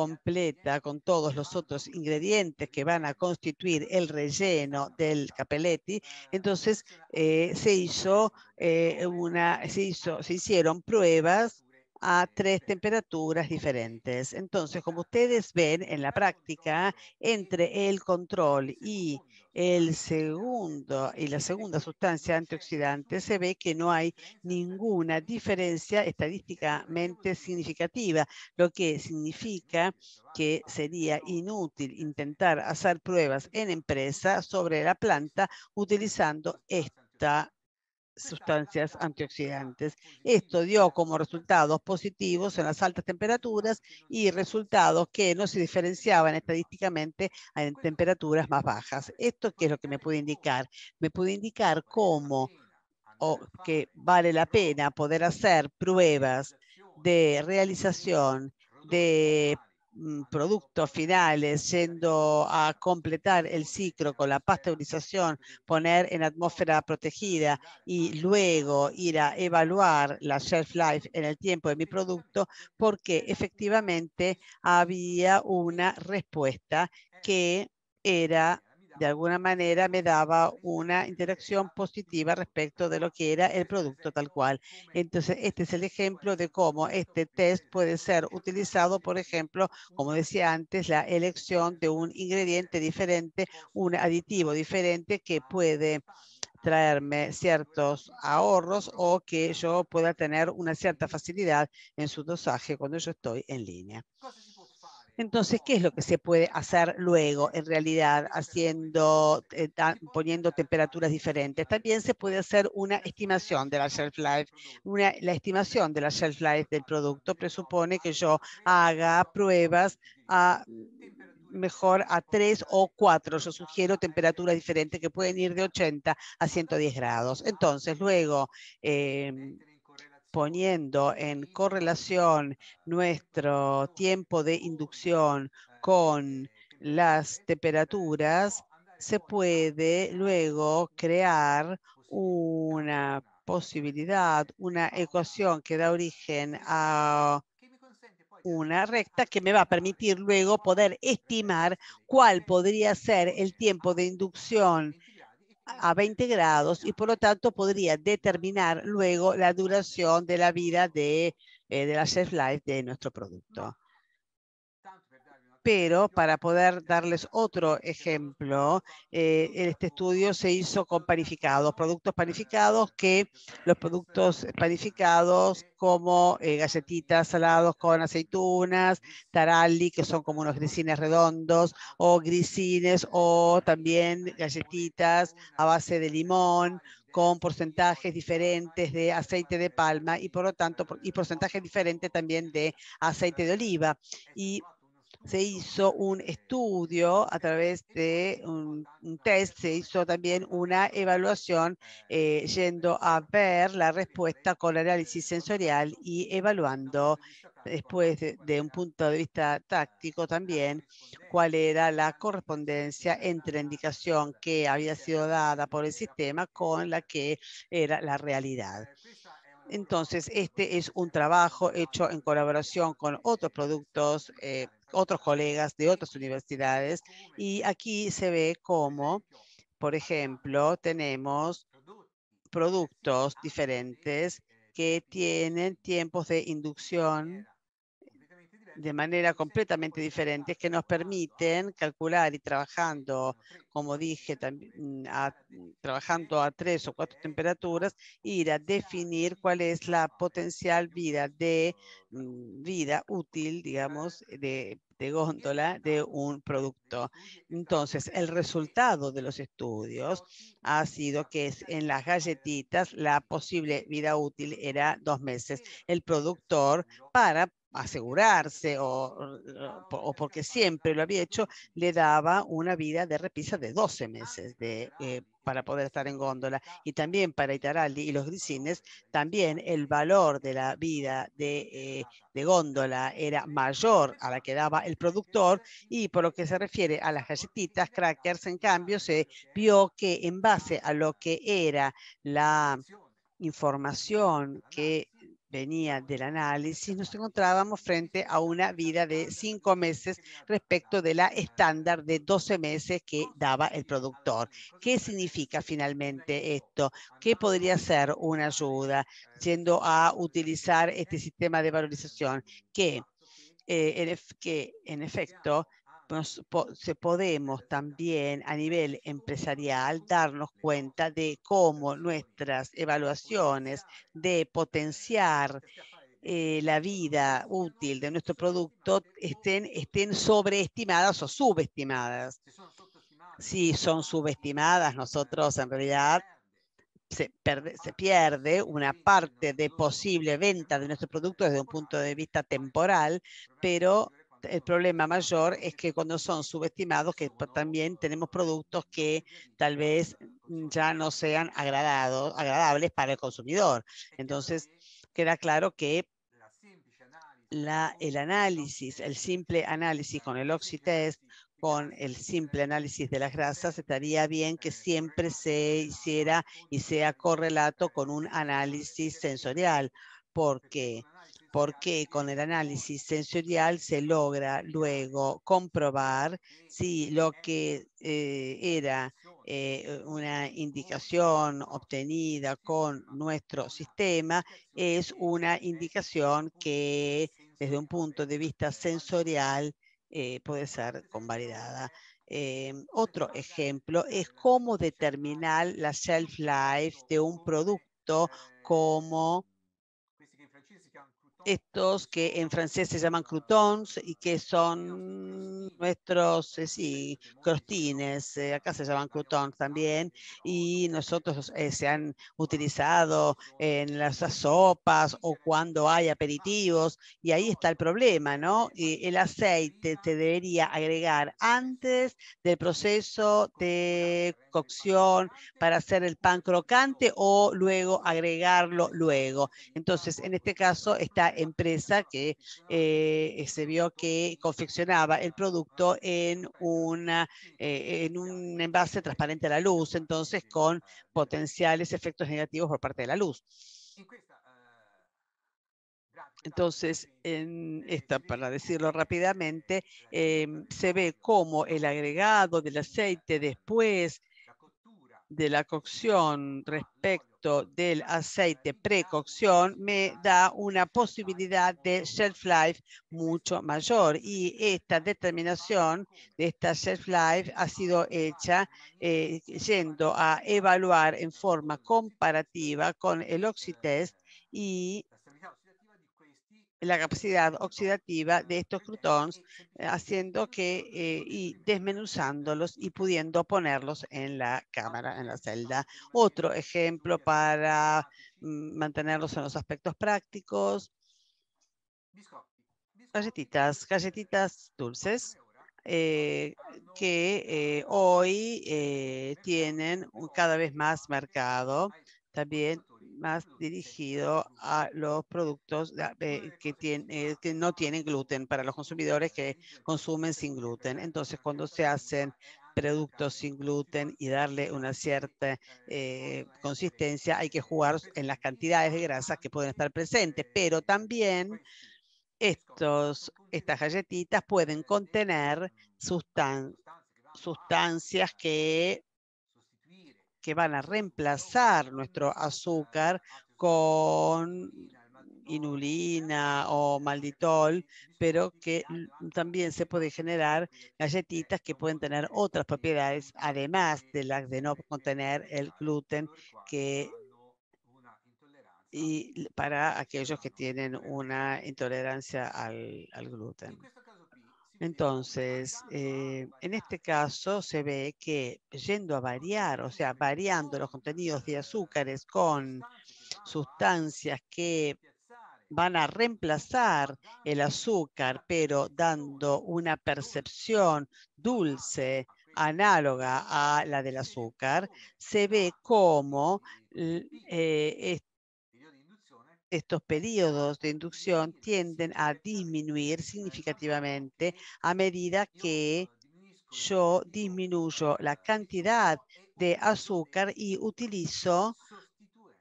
completa con todos los otros ingredientes que van a constituir el relleno del capelletti, entonces eh, se hizo eh, una, se hizo, se hicieron pruebas a tres temperaturas diferentes. Entonces, como ustedes ven en la práctica, entre el control y el segundo y la segunda sustancia antioxidante, se ve que no hay ninguna diferencia estadísticamente significativa, lo que significa que sería inútil intentar hacer pruebas en empresa sobre la planta utilizando esta sustancias antioxidantes. Esto dio como resultados positivos en las altas temperaturas y resultados que no se diferenciaban estadísticamente en temperaturas más bajas. ¿Esto qué es lo que me pude indicar? Me pude indicar cómo o que vale la pena poder hacer pruebas de realización de Mm, productos finales, yendo a completar el ciclo con la pasteurización, poner en atmósfera protegida y luego ir a evaluar la shelf life en el tiempo de mi producto, porque efectivamente había una respuesta que era de alguna manera me daba una interacción positiva respecto de lo que era el producto tal cual. Entonces, este es el ejemplo de cómo este test puede ser utilizado, por ejemplo, como decía antes, la elección de un ingrediente diferente, un aditivo diferente que puede traerme ciertos ahorros o que yo pueda tener una cierta facilidad en su dosaje cuando yo estoy en línea. Entonces, ¿qué es lo que se puede hacer luego en realidad haciendo, eh, poniendo temperaturas diferentes? También se puede hacer una estimación de la shelf life. Una, la estimación de la shelf life del producto presupone que yo haga pruebas a mejor a tres o cuatro. Yo sugiero temperaturas diferentes que pueden ir de 80 a 110 grados. Entonces, luego... Em, poniendo en correlación nuestro tiempo de inducción con las temperaturas, se puede luego crear una posibilidad, una ecuación que da origen a una recta que me va a permitir luego poder estimar cuál podría ser el tiempo de inducción a 20 grados y por lo tanto podría determinar luego la duración de la vida de, eh, de la shelf life de nuestro producto pero para poder darles otro ejemplo, eh, este estudio se hizo con panificados, productos panificados que los productos panificados como eh, galletitas salados con aceitunas, taralli, que son como unos grisines redondos, o grisines, o también galletitas a base de limón, con porcentajes diferentes de aceite de palma y por lo tanto, y porcentajes diferentes también de aceite de oliva. Y se hizo un estudio a través de un, test, se hizo también una evaluación eh, yendo a ver la respuesta con análisis sensorial y evaluando después de, un punto de vista táctico también cuál era la correspondencia entre la indicación que había sido dada por el sistema con la que era la realidad. Entonces, este es un trabajo hecho en colaboración con otros productos eh, otros colegas de otras universidades. Y aquí se ve cómo, por ejemplo, tenemos productos diferentes que tienen tiempos de inducción de manera completamente diferente que nos permiten calcular y trabajando, como dije, trabajando a tres o cuatro temperaturas, ir a definir cuál es la potencial vida de mm, vida útil, digamos, de de góndola de un producto. Entonces, el resultado de los estudios ha sido que en las galletitas la posible vida útil era dos meses. El productor, para asegurarse o, o, porque siempre lo había hecho, le daba una vida de repisa de 12 meses de, eh, para poder estar en góndola. Y también para Itaraldi y los grisines, también el valor de la vida de, eh, de góndola era mayor a la que daba el productor y por lo que se refiere a las galletitas, crackers, en cambio, se vio que en base a lo que era la información que venía del análisis, nos encontrábamos frente a una vida de cinco meses respecto de la estándar de 12 meses que daba el productor. ¿Qué significa finalmente esto? ¿Qué podría ser una ayuda yendo a utilizar este sistema de valorización que, eh, que en efecto se podemos también a nivel empresarial darnos cuenta de cómo nuestras evaluaciones de potenciar eh, la vida útil de nuestro producto estén, estén sobreestimadas o subestimadas. Si son subestimadas, nosotros en realidad se, se, pierde una parte de posible venta de nuestro producto desde un punto de vista temporal, pero el problema mayor es que cuando son subestimados, que también tenemos productos que tal vez mm, ya no sean agradados, agradables para el consumidor. Entonces, queda claro que la, el análisis, el simple análisis con el oxitest, con el simple análisis de las grasas, estaría bien que siempre se hiciera y sea correlato con un análisis sensorial, porque porque con el análisis sensorial se logra luego comprobar si lo que eh, era eh, una indicación obtenida con nuestro sistema es una indicación que desde un punto de vista sensorial eh, puede ser convalidada. otro ejemplo es cómo determinar la shelf life de un producto como estos que en francés se llaman croutons y que son nuestros, eh, sí, crostines, eh, acá se llaman croutons también, y nosotros eh, se han utilizado en las sopas o cuando hay aperitivos, y ahí está el problema, ¿no? el aceite se debería agregar antes del proceso de cocción para hacer el pan crocante o luego agregarlo luego. Entonces, en este caso está empresa que eh, eh, se vio que confeccionaba el producto en, eh, en un envase transparente a la luz, entonces con potenciales efectos negativos por parte de la luz. Entonces, en esta, para decirlo rápidamente, em, se ve como el agregado del aceite después de la cocción respecto del aceite precocción me da una posibilidad de shelf life mucho mayor y esta determinación de esta shelf life ha sido hecha eh, yendo a evaluar en forma comparativa con el Oxitest y la capacidad oxidativa de estos crutones eh, haciendo que eh, y desmenuzándolos y pudiendo ponerlos en la cámara, en la celda. Otro ejemplo para mm, mantenerlos en los aspectos prácticos. Galletitas, galletitas dulces. Eh, que hoy tienen cada vez más mercado. También más mm, dirigido a los productos que, no tienen gluten, para los consumidores que consumen sin gluten. Entonces, cuando se hacen productos sin gluten y darle una cierta eh, consistencia, hay que jugar en las cantidades de grasas que pueden estar presentes, pero también estos, estas galletitas pueden contener sustancias que que van a reemplazar nuestro azúcar con inulina o malditol, pero que también se puede generar galletitas que pueden tener otras propiedades, además de las de no contener el gluten que y para aquellos que tienen una intolerancia al, al gluten. Entonces, eh, en este caso se ve que yendo a variar, o sea, variando los contenidos de azúcares con sustancias que van a reemplazar el azúcar, pero dando una percepción dulce análoga a la del azúcar, se ve cómo eh, estos periodos de inducción tienden a disminuir significativamente a medida que yo disminuyo la cantidad de azúcar y utilizo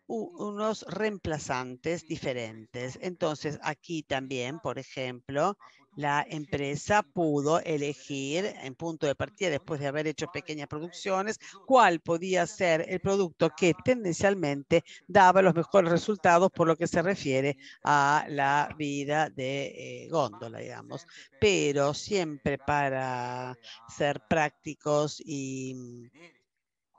unos reemplazantes diferentes. Entonces, aquí también, por ejemplo, la empresa pudo elegir en punto de partida, después de haber hecho pequeñas producciones, cuál podía ser el producto que tendencialmente daba los mejores resultados por lo que se refiere a la vida de eh, góndola, digamos. Pero siempre para ser prácticos y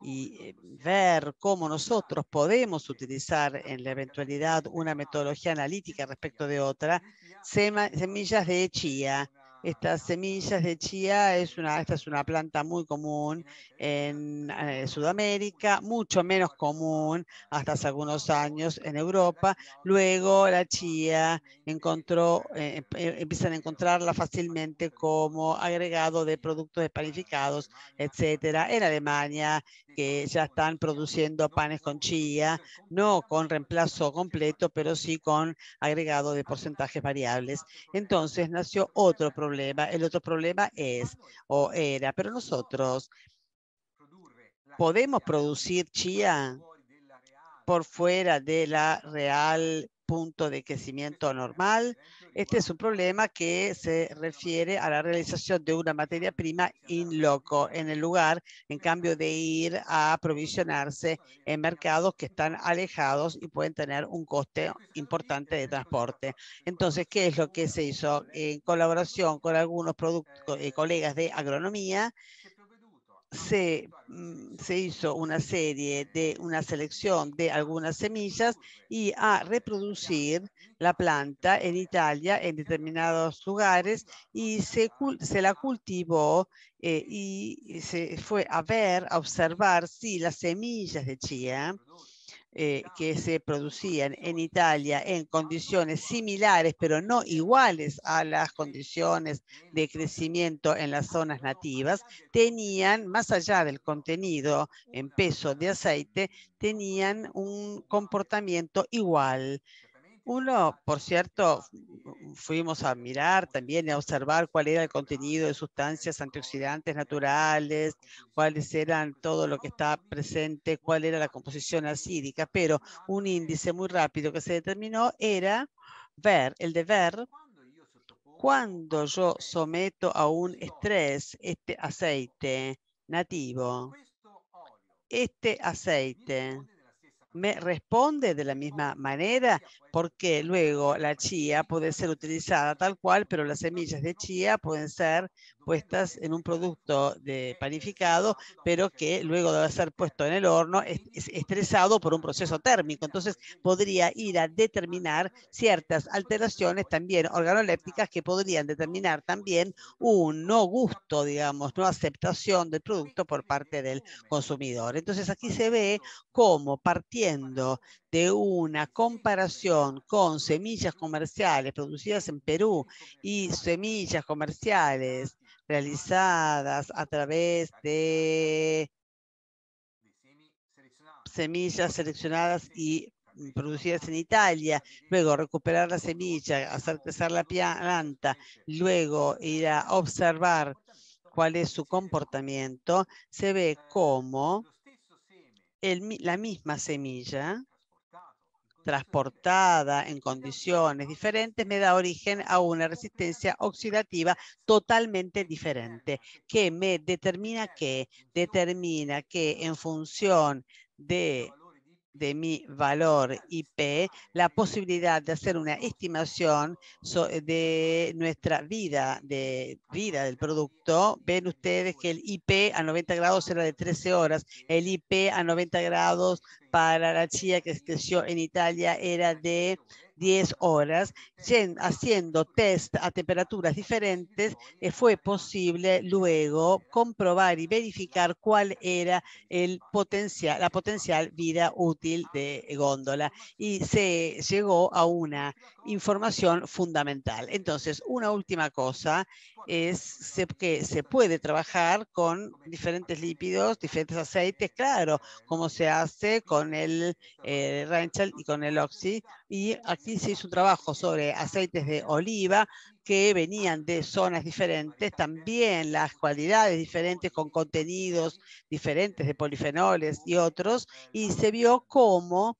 y eh, ver cómo nosotros podemos utilizar en la eventualidad una metodología analítica respecto de otra, semillas de chía. Estas semillas de chía es una, esta es una planta muy común en eh, Sudamérica, mucho menos común hasta hace algunos años en Europa. Luego la chía encontró, eh, empiezan a encontrarla fácilmente como agregado de productos panificados, etcétera, en Alemania, que ya están produciendo panes con chía, no con reemplazo completo, pero sí con agregado de porcentajes variables. Entonces nació otro problema. El otro problema es, o era, pero nosotros podemos producir chía por fuera de la real punto de crecimiento normal. Este es un problema que se refiere a la realización de una materia prima in loco, en el lugar, en cambio de ir a provisionarse en mercados que están alejados y pueden tener un coste importante de transporte. Entonces, ¿qué es lo que se hizo? En colaboración con algunos eh, colegas de agronomía, Mm, se, hizo una serie de una selección de algunas semillas y a reproducir la planta en Italia en determinados lugares y se, la cultivó eh, y se fue a ver, a observar si las semillas de chía eh, que se producían en Italia en condiciones similares, pero no iguales a las condiciones de crecimiento en las zonas nativas, tenían, más allá del contenido en peso de aceite, tenían un comportamiento igual uno, por cierto, fuimos a mirar también, a observar cuál era el contenido de sustancias antioxidantes naturales, cuáles eran todo lo que está presente, cuál era la composición acídica, pero un índice muy rápido que se determinó era ver, el de ver, cuando yo someto a un estrés este aceite nativo, este aceite me responde de la misma manera, pues. porque luego la chía puede ser utilizada tal cual, pero las semillas de chía pueden ser puestas en un producto de panificado, pero que luego de ser puesto en el horno es estresado por un proceso térmico. Entonces podría ir a determinar ciertas alteraciones también organolépticas que podrían determinar también un no gusto, digamos, no aceptación del producto por parte del consumidor. Entonces aquí se ve cómo partiendo de una comparación con semillas comerciales producidas en Perú y semillas comerciales realizadas a través de semillas seleccionadas y producidas en Italia, luego recuperar la semilla, hacer crecer la planta, luego ir a observar cuál es su comportamiento, se ve como la misma semilla transportada en condiciones diferentes me da origen a una resistencia oxidativa totalmente diferente, que me determina que, determina que en función de de mi valor IP la posibilidad de hacer una estimación de nuestra vida, de vida del producto. Ven ustedes que el IP a 90 grados era de 13 horas, el IP a 90 grados para la chía que creció en Italia era de 10 horas haciendo test a temperaturas diferentes, eh, fue posible luego comprobar y verificar cuál era el potencial, la potencial vida útil de góndola y se llegó a una información fundamental. Entonces, una última cosa es que se puede trabajar con diferentes lípidos, diferentes aceites, claro, como se hace con el eh, rancher y con el Oxy y se hizo un trabajo sobre aceites de oliva que venían de zonas diferentes, también las cualidades diferentes con contenidos diferentes de polifenoles y otros, y se vio cómo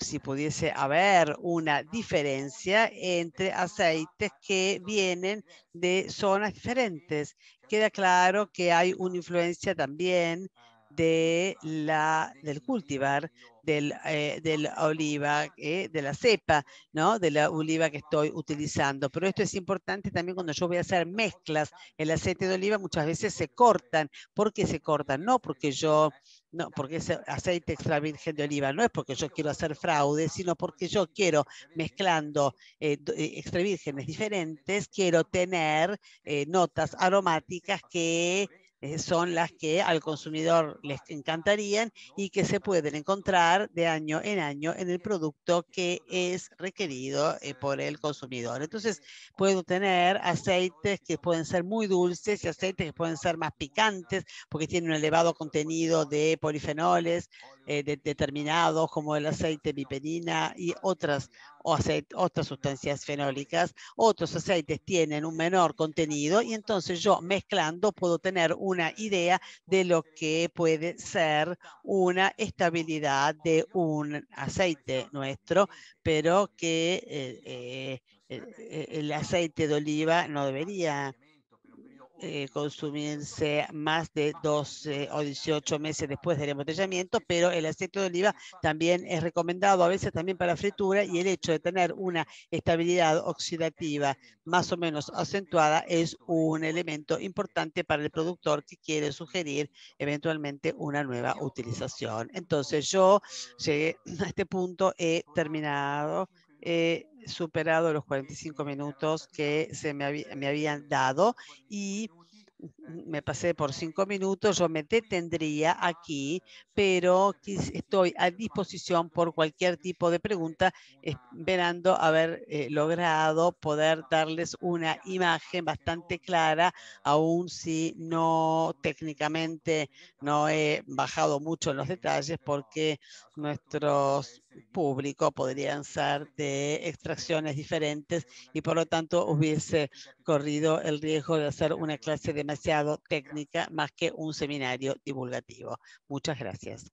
si pudiese haber una diferencia entre aceites que vienen de zonas diferentes. Queda claro que hay una influencia también de la, del cultivar del, eh, oliva, eh, de la cepa, ¿no? de la oliva que estoy utilizando. Pero esto es importante también cuando yo voy a hacer mezclas. El aceite de oliva muchas veces se cortan. ¿Por qué se cortan? No porque yo, no, porque es aceite extra virgen de oliva no es porque yo quiero hacer fraude, sino porque yo quiero, mezclando eh, extra vírgenes diferentes, quiero tener notas aromáticas que eh, son las que al consumidor les encantarían y que se pueden encontrar de año en año en el producto que es requerido eh, por el consumidor. Entonces, puedo tener aceites que pueden ser muy dulces y aceites que pueden ser más picantes porque tienen un elevado contenido de polifenoles, eh, determinados como el aceite bipenina y otras, otras sustancias fenólicas. Otros aceites tienen un menor contenido y entonces yo mezclando puedo tener una idea de lo que puede ser una estabilidad de un aceite nuestro, pero que eh, eh, el aceite de oliva no debería eh, consumirse más de 12 o 18 meses después del embotellamiento, pero el aceite de oliva también es recomendado a veces también para fritura y el hecho de tener una estabilidad oxidativa más o menos acentuada es un elemento importante para el productor que quiere sugerir eventualmente una nueva utilización. Entonces yo llegué a este punto, he terminado. Eh, superado los 45 minutos que se me, habían dado y me pasé por cinco minutos, yo me detendría aquí, pero estoy a disposición por cualquier tipo de pregunta, esperando haber eh, logrado poder darles una imagen bastante clara, aun si no técnicamente no he bajado mucho en los detalles, porque nuestros público, podrían ser de extracciones diferentes y por lo tanto hubiese corrido el riesgo de hacer una clase demasiado técnica más que un seminario divulgativo. Muchas gracias.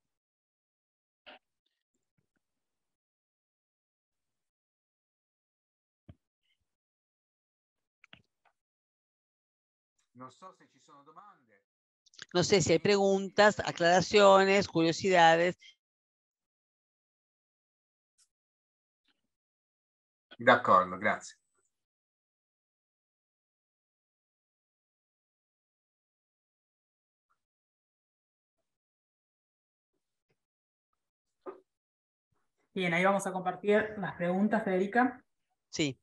No sé si hay preguntas, aclaraciones, curiosidades De acuerdo, gracias. Bien, ahí vamos a compartir las preguntas, Federica. Sí.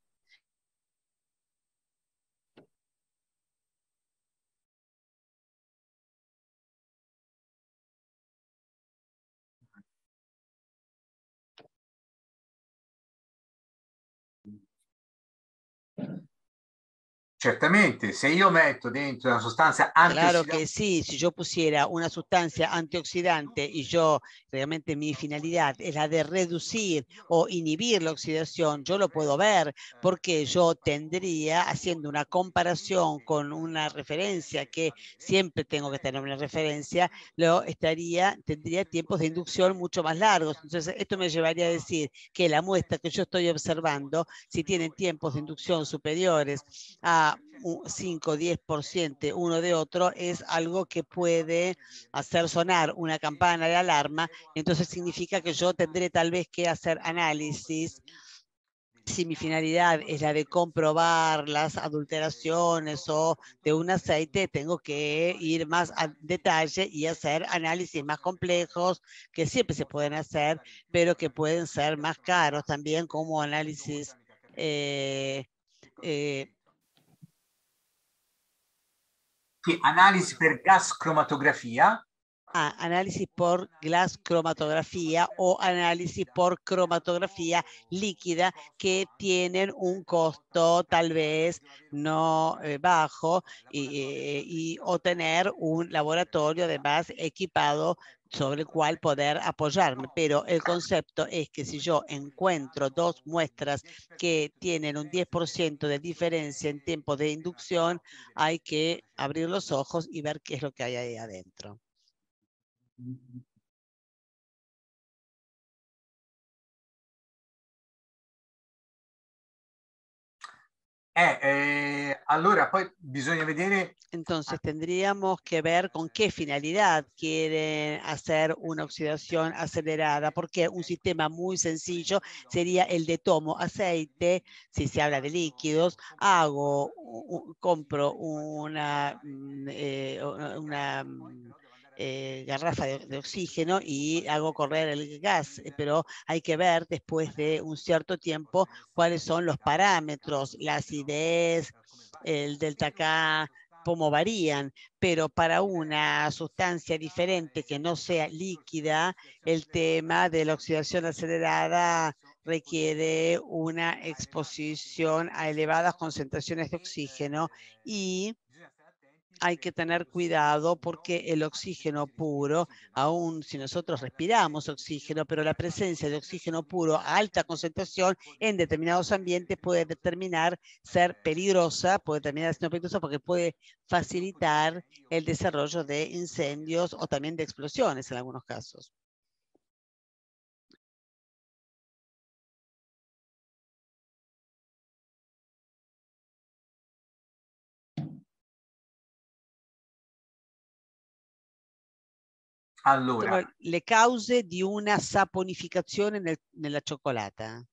ciertamente si yo meto dentro una sustancia antioxidante. Claro que sí, si yo pusiera una sustancia antioxidante y yo realmente mi finalidad es la de reducir o inhibir la oxidación, yo lo puedo ver porque yo tendría, haciendo una comparación con una referencia que siempre tengo que tener una referencia, lo estaría, tendría tiempos de inducción mucho más largos. Entonces, esto me llevaría a decir que la muestra que yo estoy observando, si tienen tiempos de inducción superiores a 5 5, 10% uno de otro es algo que puede hacer sonar una campana de alarma. Entonces significa que yo tendré tal vez que hacer análisis si mi finalidad es la de comprobar las adulteraciones o de un aceite, tengo que ir más a detalle y hacer análisis más complejos que siempre se pueden hacer, pero que pueden ser más caros también como análisis eh, eh análisis ah, por gas cromatografía. análisis por gas cromatografía o análisis por cromatografía líquida que tienen un costo tal vez no eh, bajo eh, eh, y, obtener un laboratorio además equipado sobre el cual poder apoyarme. Pero el concepto es que si yo encuentro dos muestras que tienen un 10% de diferencia en tiempo de inducción, hay que abrir los ojos y ver qué es lo que hay ahí adentro. Eh, eh, allora Entonces tendríamos que ver con qué finalidad quieren hacer una oxidación acelerada, porque un sistema muy sencillo sería el de tomo aceite, si se habla de líquidos, hago, compro una, mm, eh, una mm, eh, garrafa de, de, oxígeno y hago correr el gas, eh, pero hay que ver después de un cierto tiempo cuáles son los parámetros, la acidez, el delta K, cómo varían, pero para una sustancia diferente que no sea líquida, el tema de la oxidación acelerada requiere una exposición a elevadas concentraciones de oxígeno y hay que tener cuidado porque el oxígeno puro, aún si nosotros respiramos oxígeno, pero la presencia de oxígeno puro a alta concentración en determinados ambientes puede determinar ser peligrosa, puede terminar siendo peligrosa porque puede facilitar el desarrollo de incendios o también de explosiones en algunos casos. Allora, le cause di una saponificazione nel, nella cioccolata?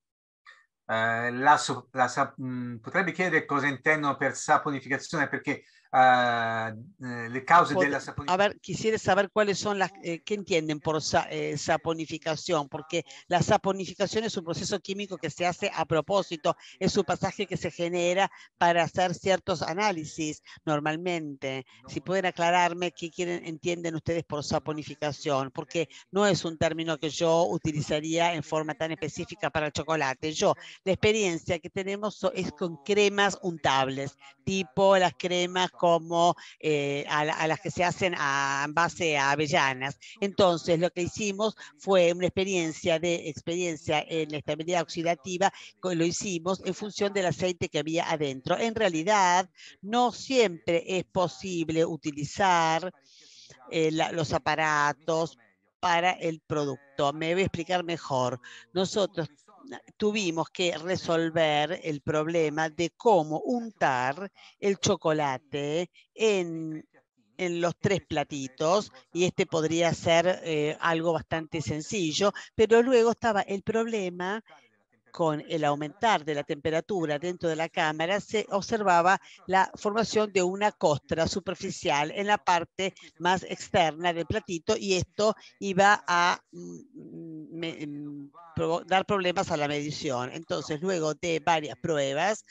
Eh, la, la, mhmm, potrebbe chiedere cosa intendono per saponificazione perché uh, ah, le eh, de la saponificación. A ver, quisiera saber cuáles son las, que eh, qué entienden por eh, saponificación, porque la saponificación es un proceso químico que se hace a propósito, es un pasaje que se genera para hacer ciertos análisis normalmente. Si pueden aclararme qué quieren, entienden ustedes por saponificación, porque no es un término que yo utilizaría en forma tan específica para el chocolate. Yo, la experiencia que tenemos es con cremas untables, tipo las cremas como eh, a, las que se hacen en base a avellanas. Entonces, lo que hicimos fue una experiencia de experiencia en la estabilidad oxidativa, lo hicimos en función del aceite que había adentro. En realidad, no siempre es posible utilizar eh, los aparatos para el producto. Me voy a explicar mejor. Nosotros tuvimos que resolver el problema de cómo untar el chocolate en, los tres platitos y este podría ser eh, algo bastante sencillo, pero luego estaba el problema con el aumentar de la temperatura dentro de la cámara, se observaba la formación de una costra superficial en la parte más externa del platito y esto iba a mm, mm, mm, dar problemas a la medición. Entonces, luego de varias pruebas,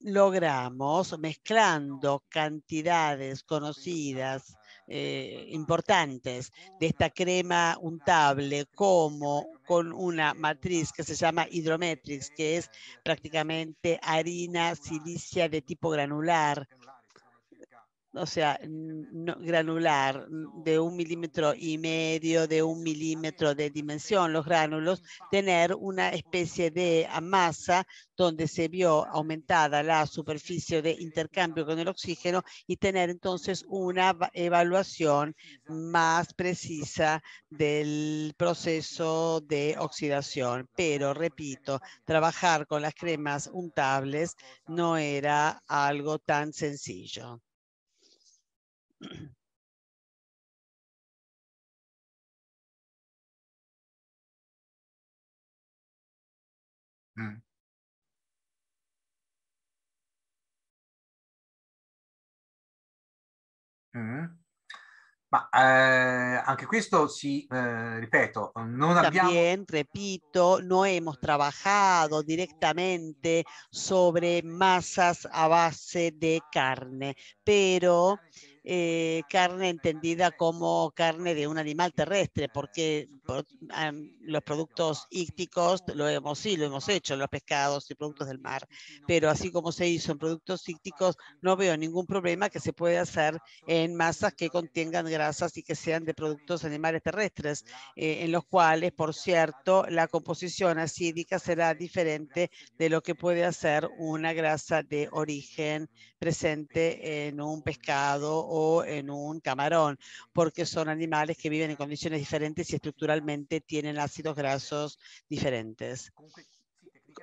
logramos, mezclando cantidades conocidas eh, importantes de esta crema untable como con una matriz que se llama hidrometrix, que es prácticamente harina silicia de tipo granular o sea, granular de un milímetro y medio, de un milímetro de dimensión, los gránulos, tener una especie de masa donde se vio aumentada la superficie de intercambio con el oxígeno y tener entonces una evaluación más precisa del proceso de oxidación. Pero, repito, trabajar con las cremas untables no era algo tan sencillo. Mm. Ma eh, questo sí, eh, ripeto, no También, repito, no hemos trabajado directamente sobre masas a base de carne, pero eh, carne entendida como carne de un animal terrestre, porque los productos ícticos lo hemos, sí, lo hemos hecho, los pescados y productos del mar, pero así como se hizo en productos ícticos, no veo ningún problema que se pueda hacer en masas que contengan grasas y que sean de productos animales terrestres, eh, en los cuales, por cierto, la composición acídica será diferente de lo que puede hacer una grasa de origen presente en un pescado o en un camarón, porque son animales que viven en condiciones diferentes y estructuralmente tienen ácidos grasos diferentes.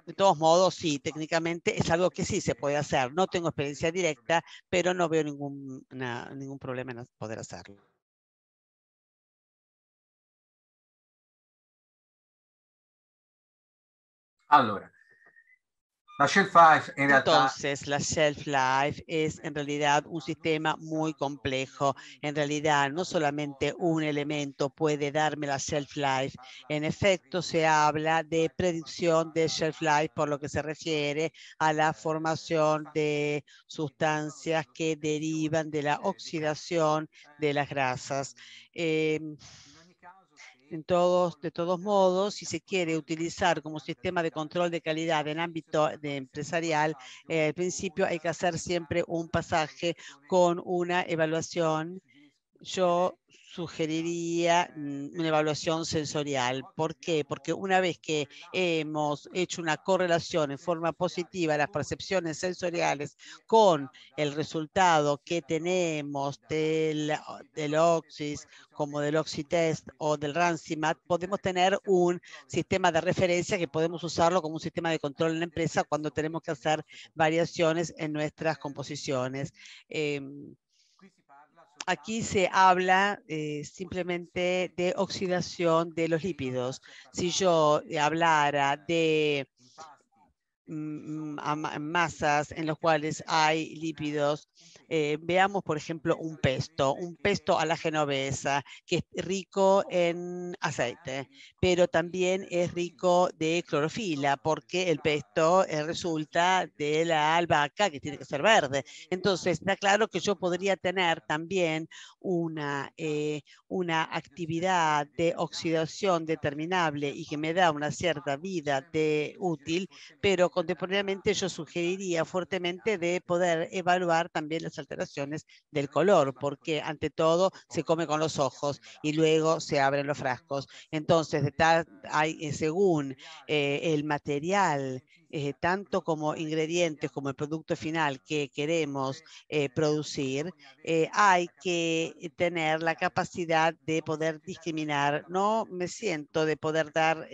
De todos modos, sí, técnicamente es algo que sí se puede hacer. No tengo experiencia directa, pero no veo ningún, problema en poder hacerlo en Entonces, la shelf life es en realidad un sistema muy complejo. En realidad, no solamente un elemento puede darme la shelf life. En efecto, se habla de predicción de shelf life por lo que se refiere a la formación de sustancias que derivan de la oxidación de las grasas. Em, en todos, de todos modos, si se quiere utilizar como sistema de control de calidad en ámbito de empresarial, eh, al principio hay que hacer siempre un pasaje con una evaluación yo sugeriría mm, una evaluación sensorial. ¿Por qué? Porque una vez que hemos hecho una correlación en forma positiva de las percepciones sensoriales con el resultado que tenemos del, del OXIS, como del OXITEST o del RANCIMAT, podemos tener un sistema de referencia que podemos usarlo como un sistema de control en la empresa cuando tenemos que hacer variaciones en nuestras composiciones. Em, Aquí se habla eh, simplemente de oxidación de los lípidos. Si yo eh, hablara de Mm, mm, masas en los cuales hay lípidos. Eh, veamos, por ejemplo, un pesto, un pesto a la genovesa, que es rico en aceite, pero también es rico de clorofila, porque el pesto eh, resulta de la albahaca, que tiene que ser verde. Entonces, está claro que yo podría tener también una, eh, una actividad de oxidación determinable y que me da una cierta vida de útil, pero contemporáneamente yo sugeriría fuertemente de poder evaluar también las alteraciones del color, porque ante todo se come con los ojos y luego se abren los frascos. Entonces, hay, eh, según eh, el material eh, tanto como ingredientes como el producto final que queremos producir, hay que tener la capacidad de poder discriminar. No me siento de poder dar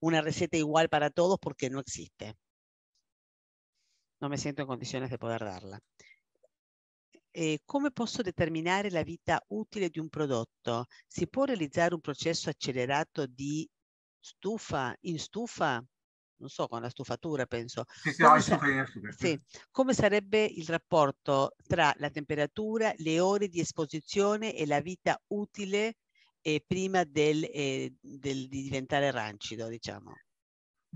una receta igual para todos porque no existe. no me siento en condiciones de poder darla. Eh, come posso determinare la vita utile di un prodotto? Si può realizzare un processo accelerato di stufa in stufa? Non so, con la stufatura penso. Sì, sì, come, sa stufa, sì. come sarebbe il rapporto tra la temperatura, le ore di esposizione e la vita utile eh, prima del, eh, del, di diventare rancido, diciamo?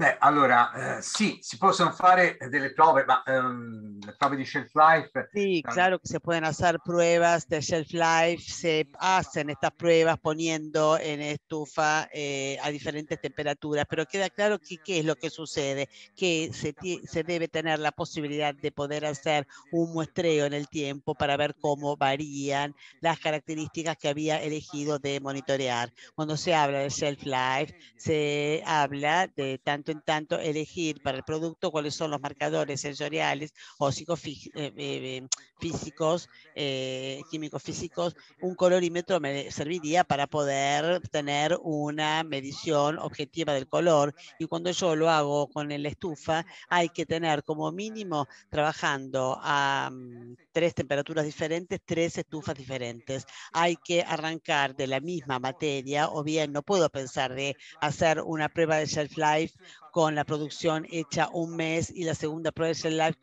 Beh, allora, sí, eh, sì, si possono fare eh, delle prove, ehm, shelf life. Sí, eh, claro que se pueden hacer pruebas de shelf life. Se hacen estas pruebas poniendo en estufa a diferentes temperaturas, pero queda claro que qué es lo que sucede, que se, se debe tener la posibilidad de poder hacer un muestreo en el tiempo para ver cómo varían las características que había elegido de monitorear. Cuando se habla de shelf life, se habla de tanto en tanto elegir para el producto cuáles son los marcadores sensoriales o psicofísicos, eh, eh, em, eh, químicos físicos. Un colorímetro me serviría para poder tener una medición objetiva del color y cuando yo lo hago con la estufa hay que tener como mínimo trabajando a mm, tres temperaturas diferentes, tres estufas diferentes. Hay que arrancar de la misma materia o bien no puedo pensar de hacer una prueba de shelf life con la producción hecha un mes y la segunda Project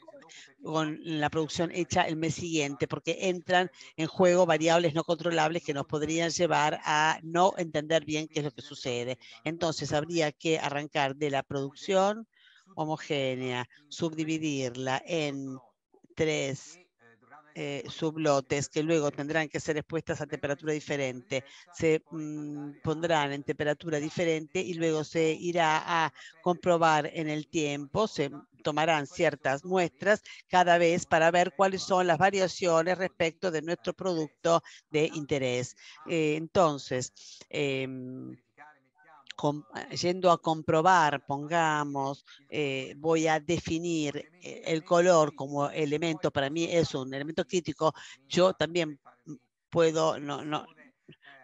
con la producción hecha el mes siguiente, porque entran en juego variables no controlables que nos podrían llevar a no entender bien qué es lo que sucede. Entonces, habría que arrancar de la producción homogénea, subdividirla en tres eh, sublotes que luego tendrán que ser expuestas a temperatura diferente. Se mm, pondrán en temperatura diferente y luego se irá a comprobar en el tiempo, se tomarán ciertas muestras cada vez para ver cuáles son las variaciones respecto de nuestro producto de interés. Eh, entonces, eh, eh, yendo a comprobar, pongamos, eh, voy a definir eh, el color como elemento, para mí es un elemento crítico, yo también puedo, no, no,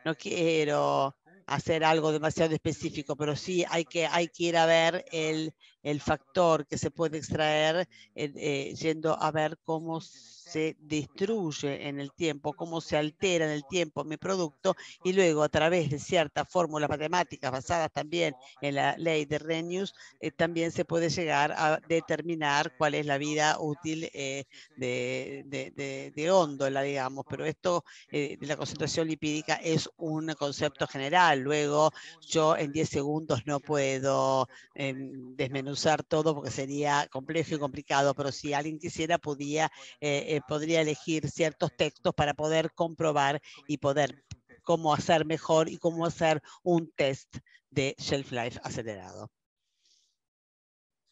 no quiero hacer algo demasiado específico, pero sí hay que, hay que ir a ver el, el factor que se puede extraer eh, yendo a ver cómo se destruye en el tiempo, cómo se altera en el tiempo mi producto y luego a través de ciertas fórmulas matemáticas basadas también en la ley de Renius eh, también se puede llegar a determinar cuál es la vida útil eh, de, de, Ondola, digamos, pero esto de la concentración lipídica es un concepto general. Luego yo en 10 segundos no puedo em, desmenuzar usar todo porque sería complejo y complicado, pero si alguien quisiera, podía, eh, eh, podría elegir ciertos textos para poder comprobar y poder cómo hacer mejor y cómo hacer un test de shelf life acelerado.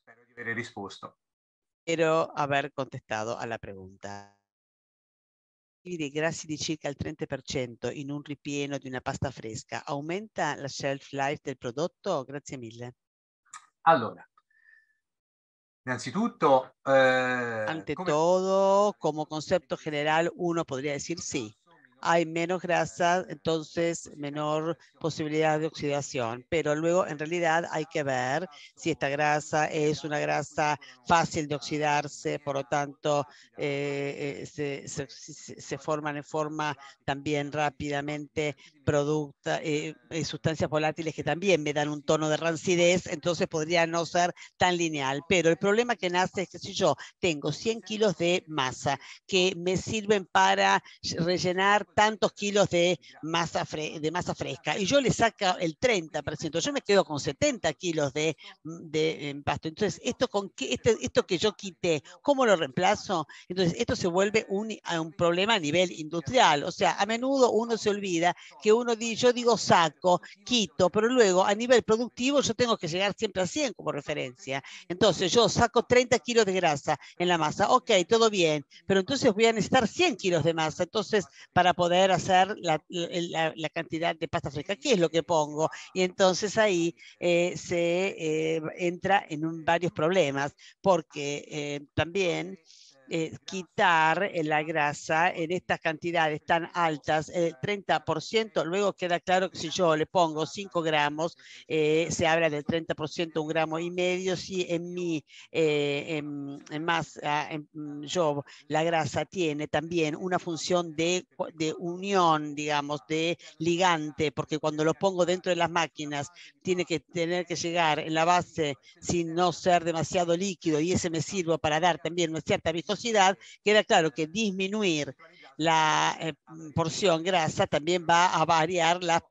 Espero haber Espero haber contestado a la pregunta. I grassi di circa il 30% en un ripieno de una pasta fresca aumenta la shelf life del producto? Grazie mille. Allora, Innanzitutto... Eh, Ante todo, como concepto general, uno podría decir sí hay menos grasa, entonces menor posibilidad de oxidación. Pero luego, en realidad, hay que ver si esta grasa es una grasa fácil de oxidarse, por lo tanto, eh, eh, se, forman en forma también rápidamente productos, eh, sustancias volátiles que también me dan un tono de rancidez, entonces podría no ser tan lineal. Pero el problema que nace es que si yo tengo 100 kilos de masa que me sirven para rellenar tantos kilos de masa, de masa fresca y yo le saco el 30%, yo me quedo con 70 kilos de, de, em, pasto. Entonces, esto, con qué, este, esto que yo quité, ¿cómo lo reemplazo? Entonces, esto se vuelve un, un problema a nivel industrial. O sea, a menudo uno se olvida que uno, yo digo saco, quito, pero luego a nivel productivo yo tengo que llegar siempre a 100 como referencia. Entonces, yo saco 30 kilos de grasa en la masa. Ok, todo bien, pero entonces voy a necesitar 100 kilos de masa. Entonces, para poder poder hacer la, la, cantidad de pasta fresca, qué es lo que pongo. Y entonces ahí eh, se eh, entra en varios problemas, porque eh, también eh, quitar eh, la grasa en estas cantidades tan altas, el eh, 30%, luego queda claro que si yo le pongo 5 gramos, se habla del 30%, un gramo y medio, si en mi en, más, ah, mm, yo la grasa tiene también una función de, de unión, digamos, de ligante, porque cuando lo pongo dentro de las máquinas, tiene que tener que llegar en la base sin no ser demasiado líquido y ese me sirve para dar también una cierta viscosidad queda claro que disminuir la eh, mm, porción grasa también va a variar las,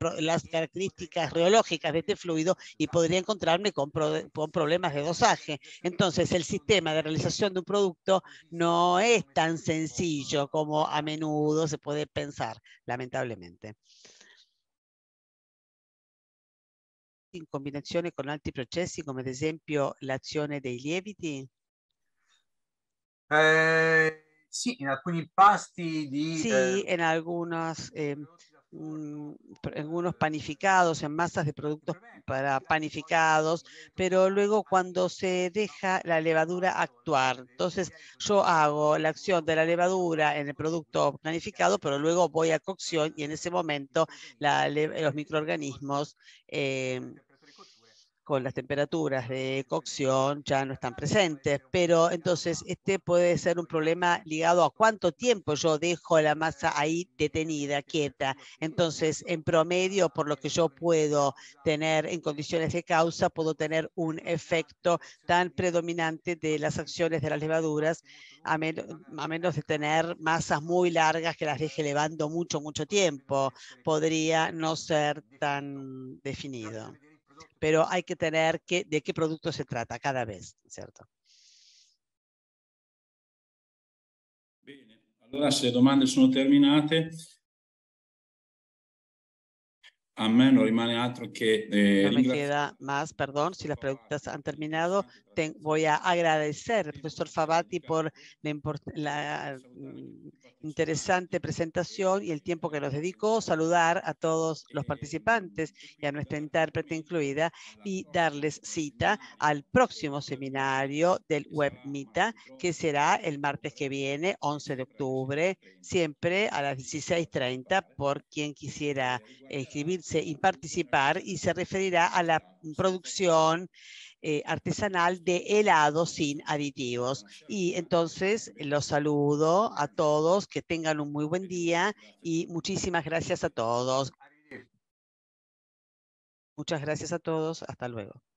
características reológicas de este fluido y podría encontrarme con, problemas de dosaje. Entonces, el sistema de realización de un producto no es tan sencillo como a menudo se puede pensar, lamentablemente. En combinación con altri processi, come ad esempio l'azione dei lieviti, Sí, en algunos... panificados, en masas de productos para panificados, pero luego cuando se deja la levadura actuar. Entonces yo hago la acción de la levadura en el producto panificado, pero luego voy a cocción y en ese momento los microorganismos eh, con las temperaturas de cocción ya no están presentes, pero entonces este puede ser un problema ligado a cuánto tiempo yo dejo la masa ahí detenida, quieta. Entonces, en promedio, por lo que yo puedo tener en condiciones de causa, puedo tener un efecto tan predominante de las acciones de las levaduras, a, menos de tener masas muy largas que las deje levando mucho, mucho tiempo, podría no ser tan definido pero hay que tener que, de qué producto se trata cada vez, ¿cierto? Bene, allora se le domande sono terminate, a mí no me queda más, perdón, si las preguntas han terminado, voy a agradecer al profesor Fabati por la mm, interesante presentación y el tiempo que nos dedicó, saludar a todos los participantes y a nuestra intérprete incluida y darles cita al próximo seminario del WebMita, que será el martes que viene, 11 de octubre, siempre a las 16.30, por quien quisiera escribir y participar y se referirá a la producción eh, artesanal de helado sin aditivos. Y entonces los saludo a todos, que tengan un muy buen día y muchísimas gracias a todos. Muchas gracias a todos, hasta luego.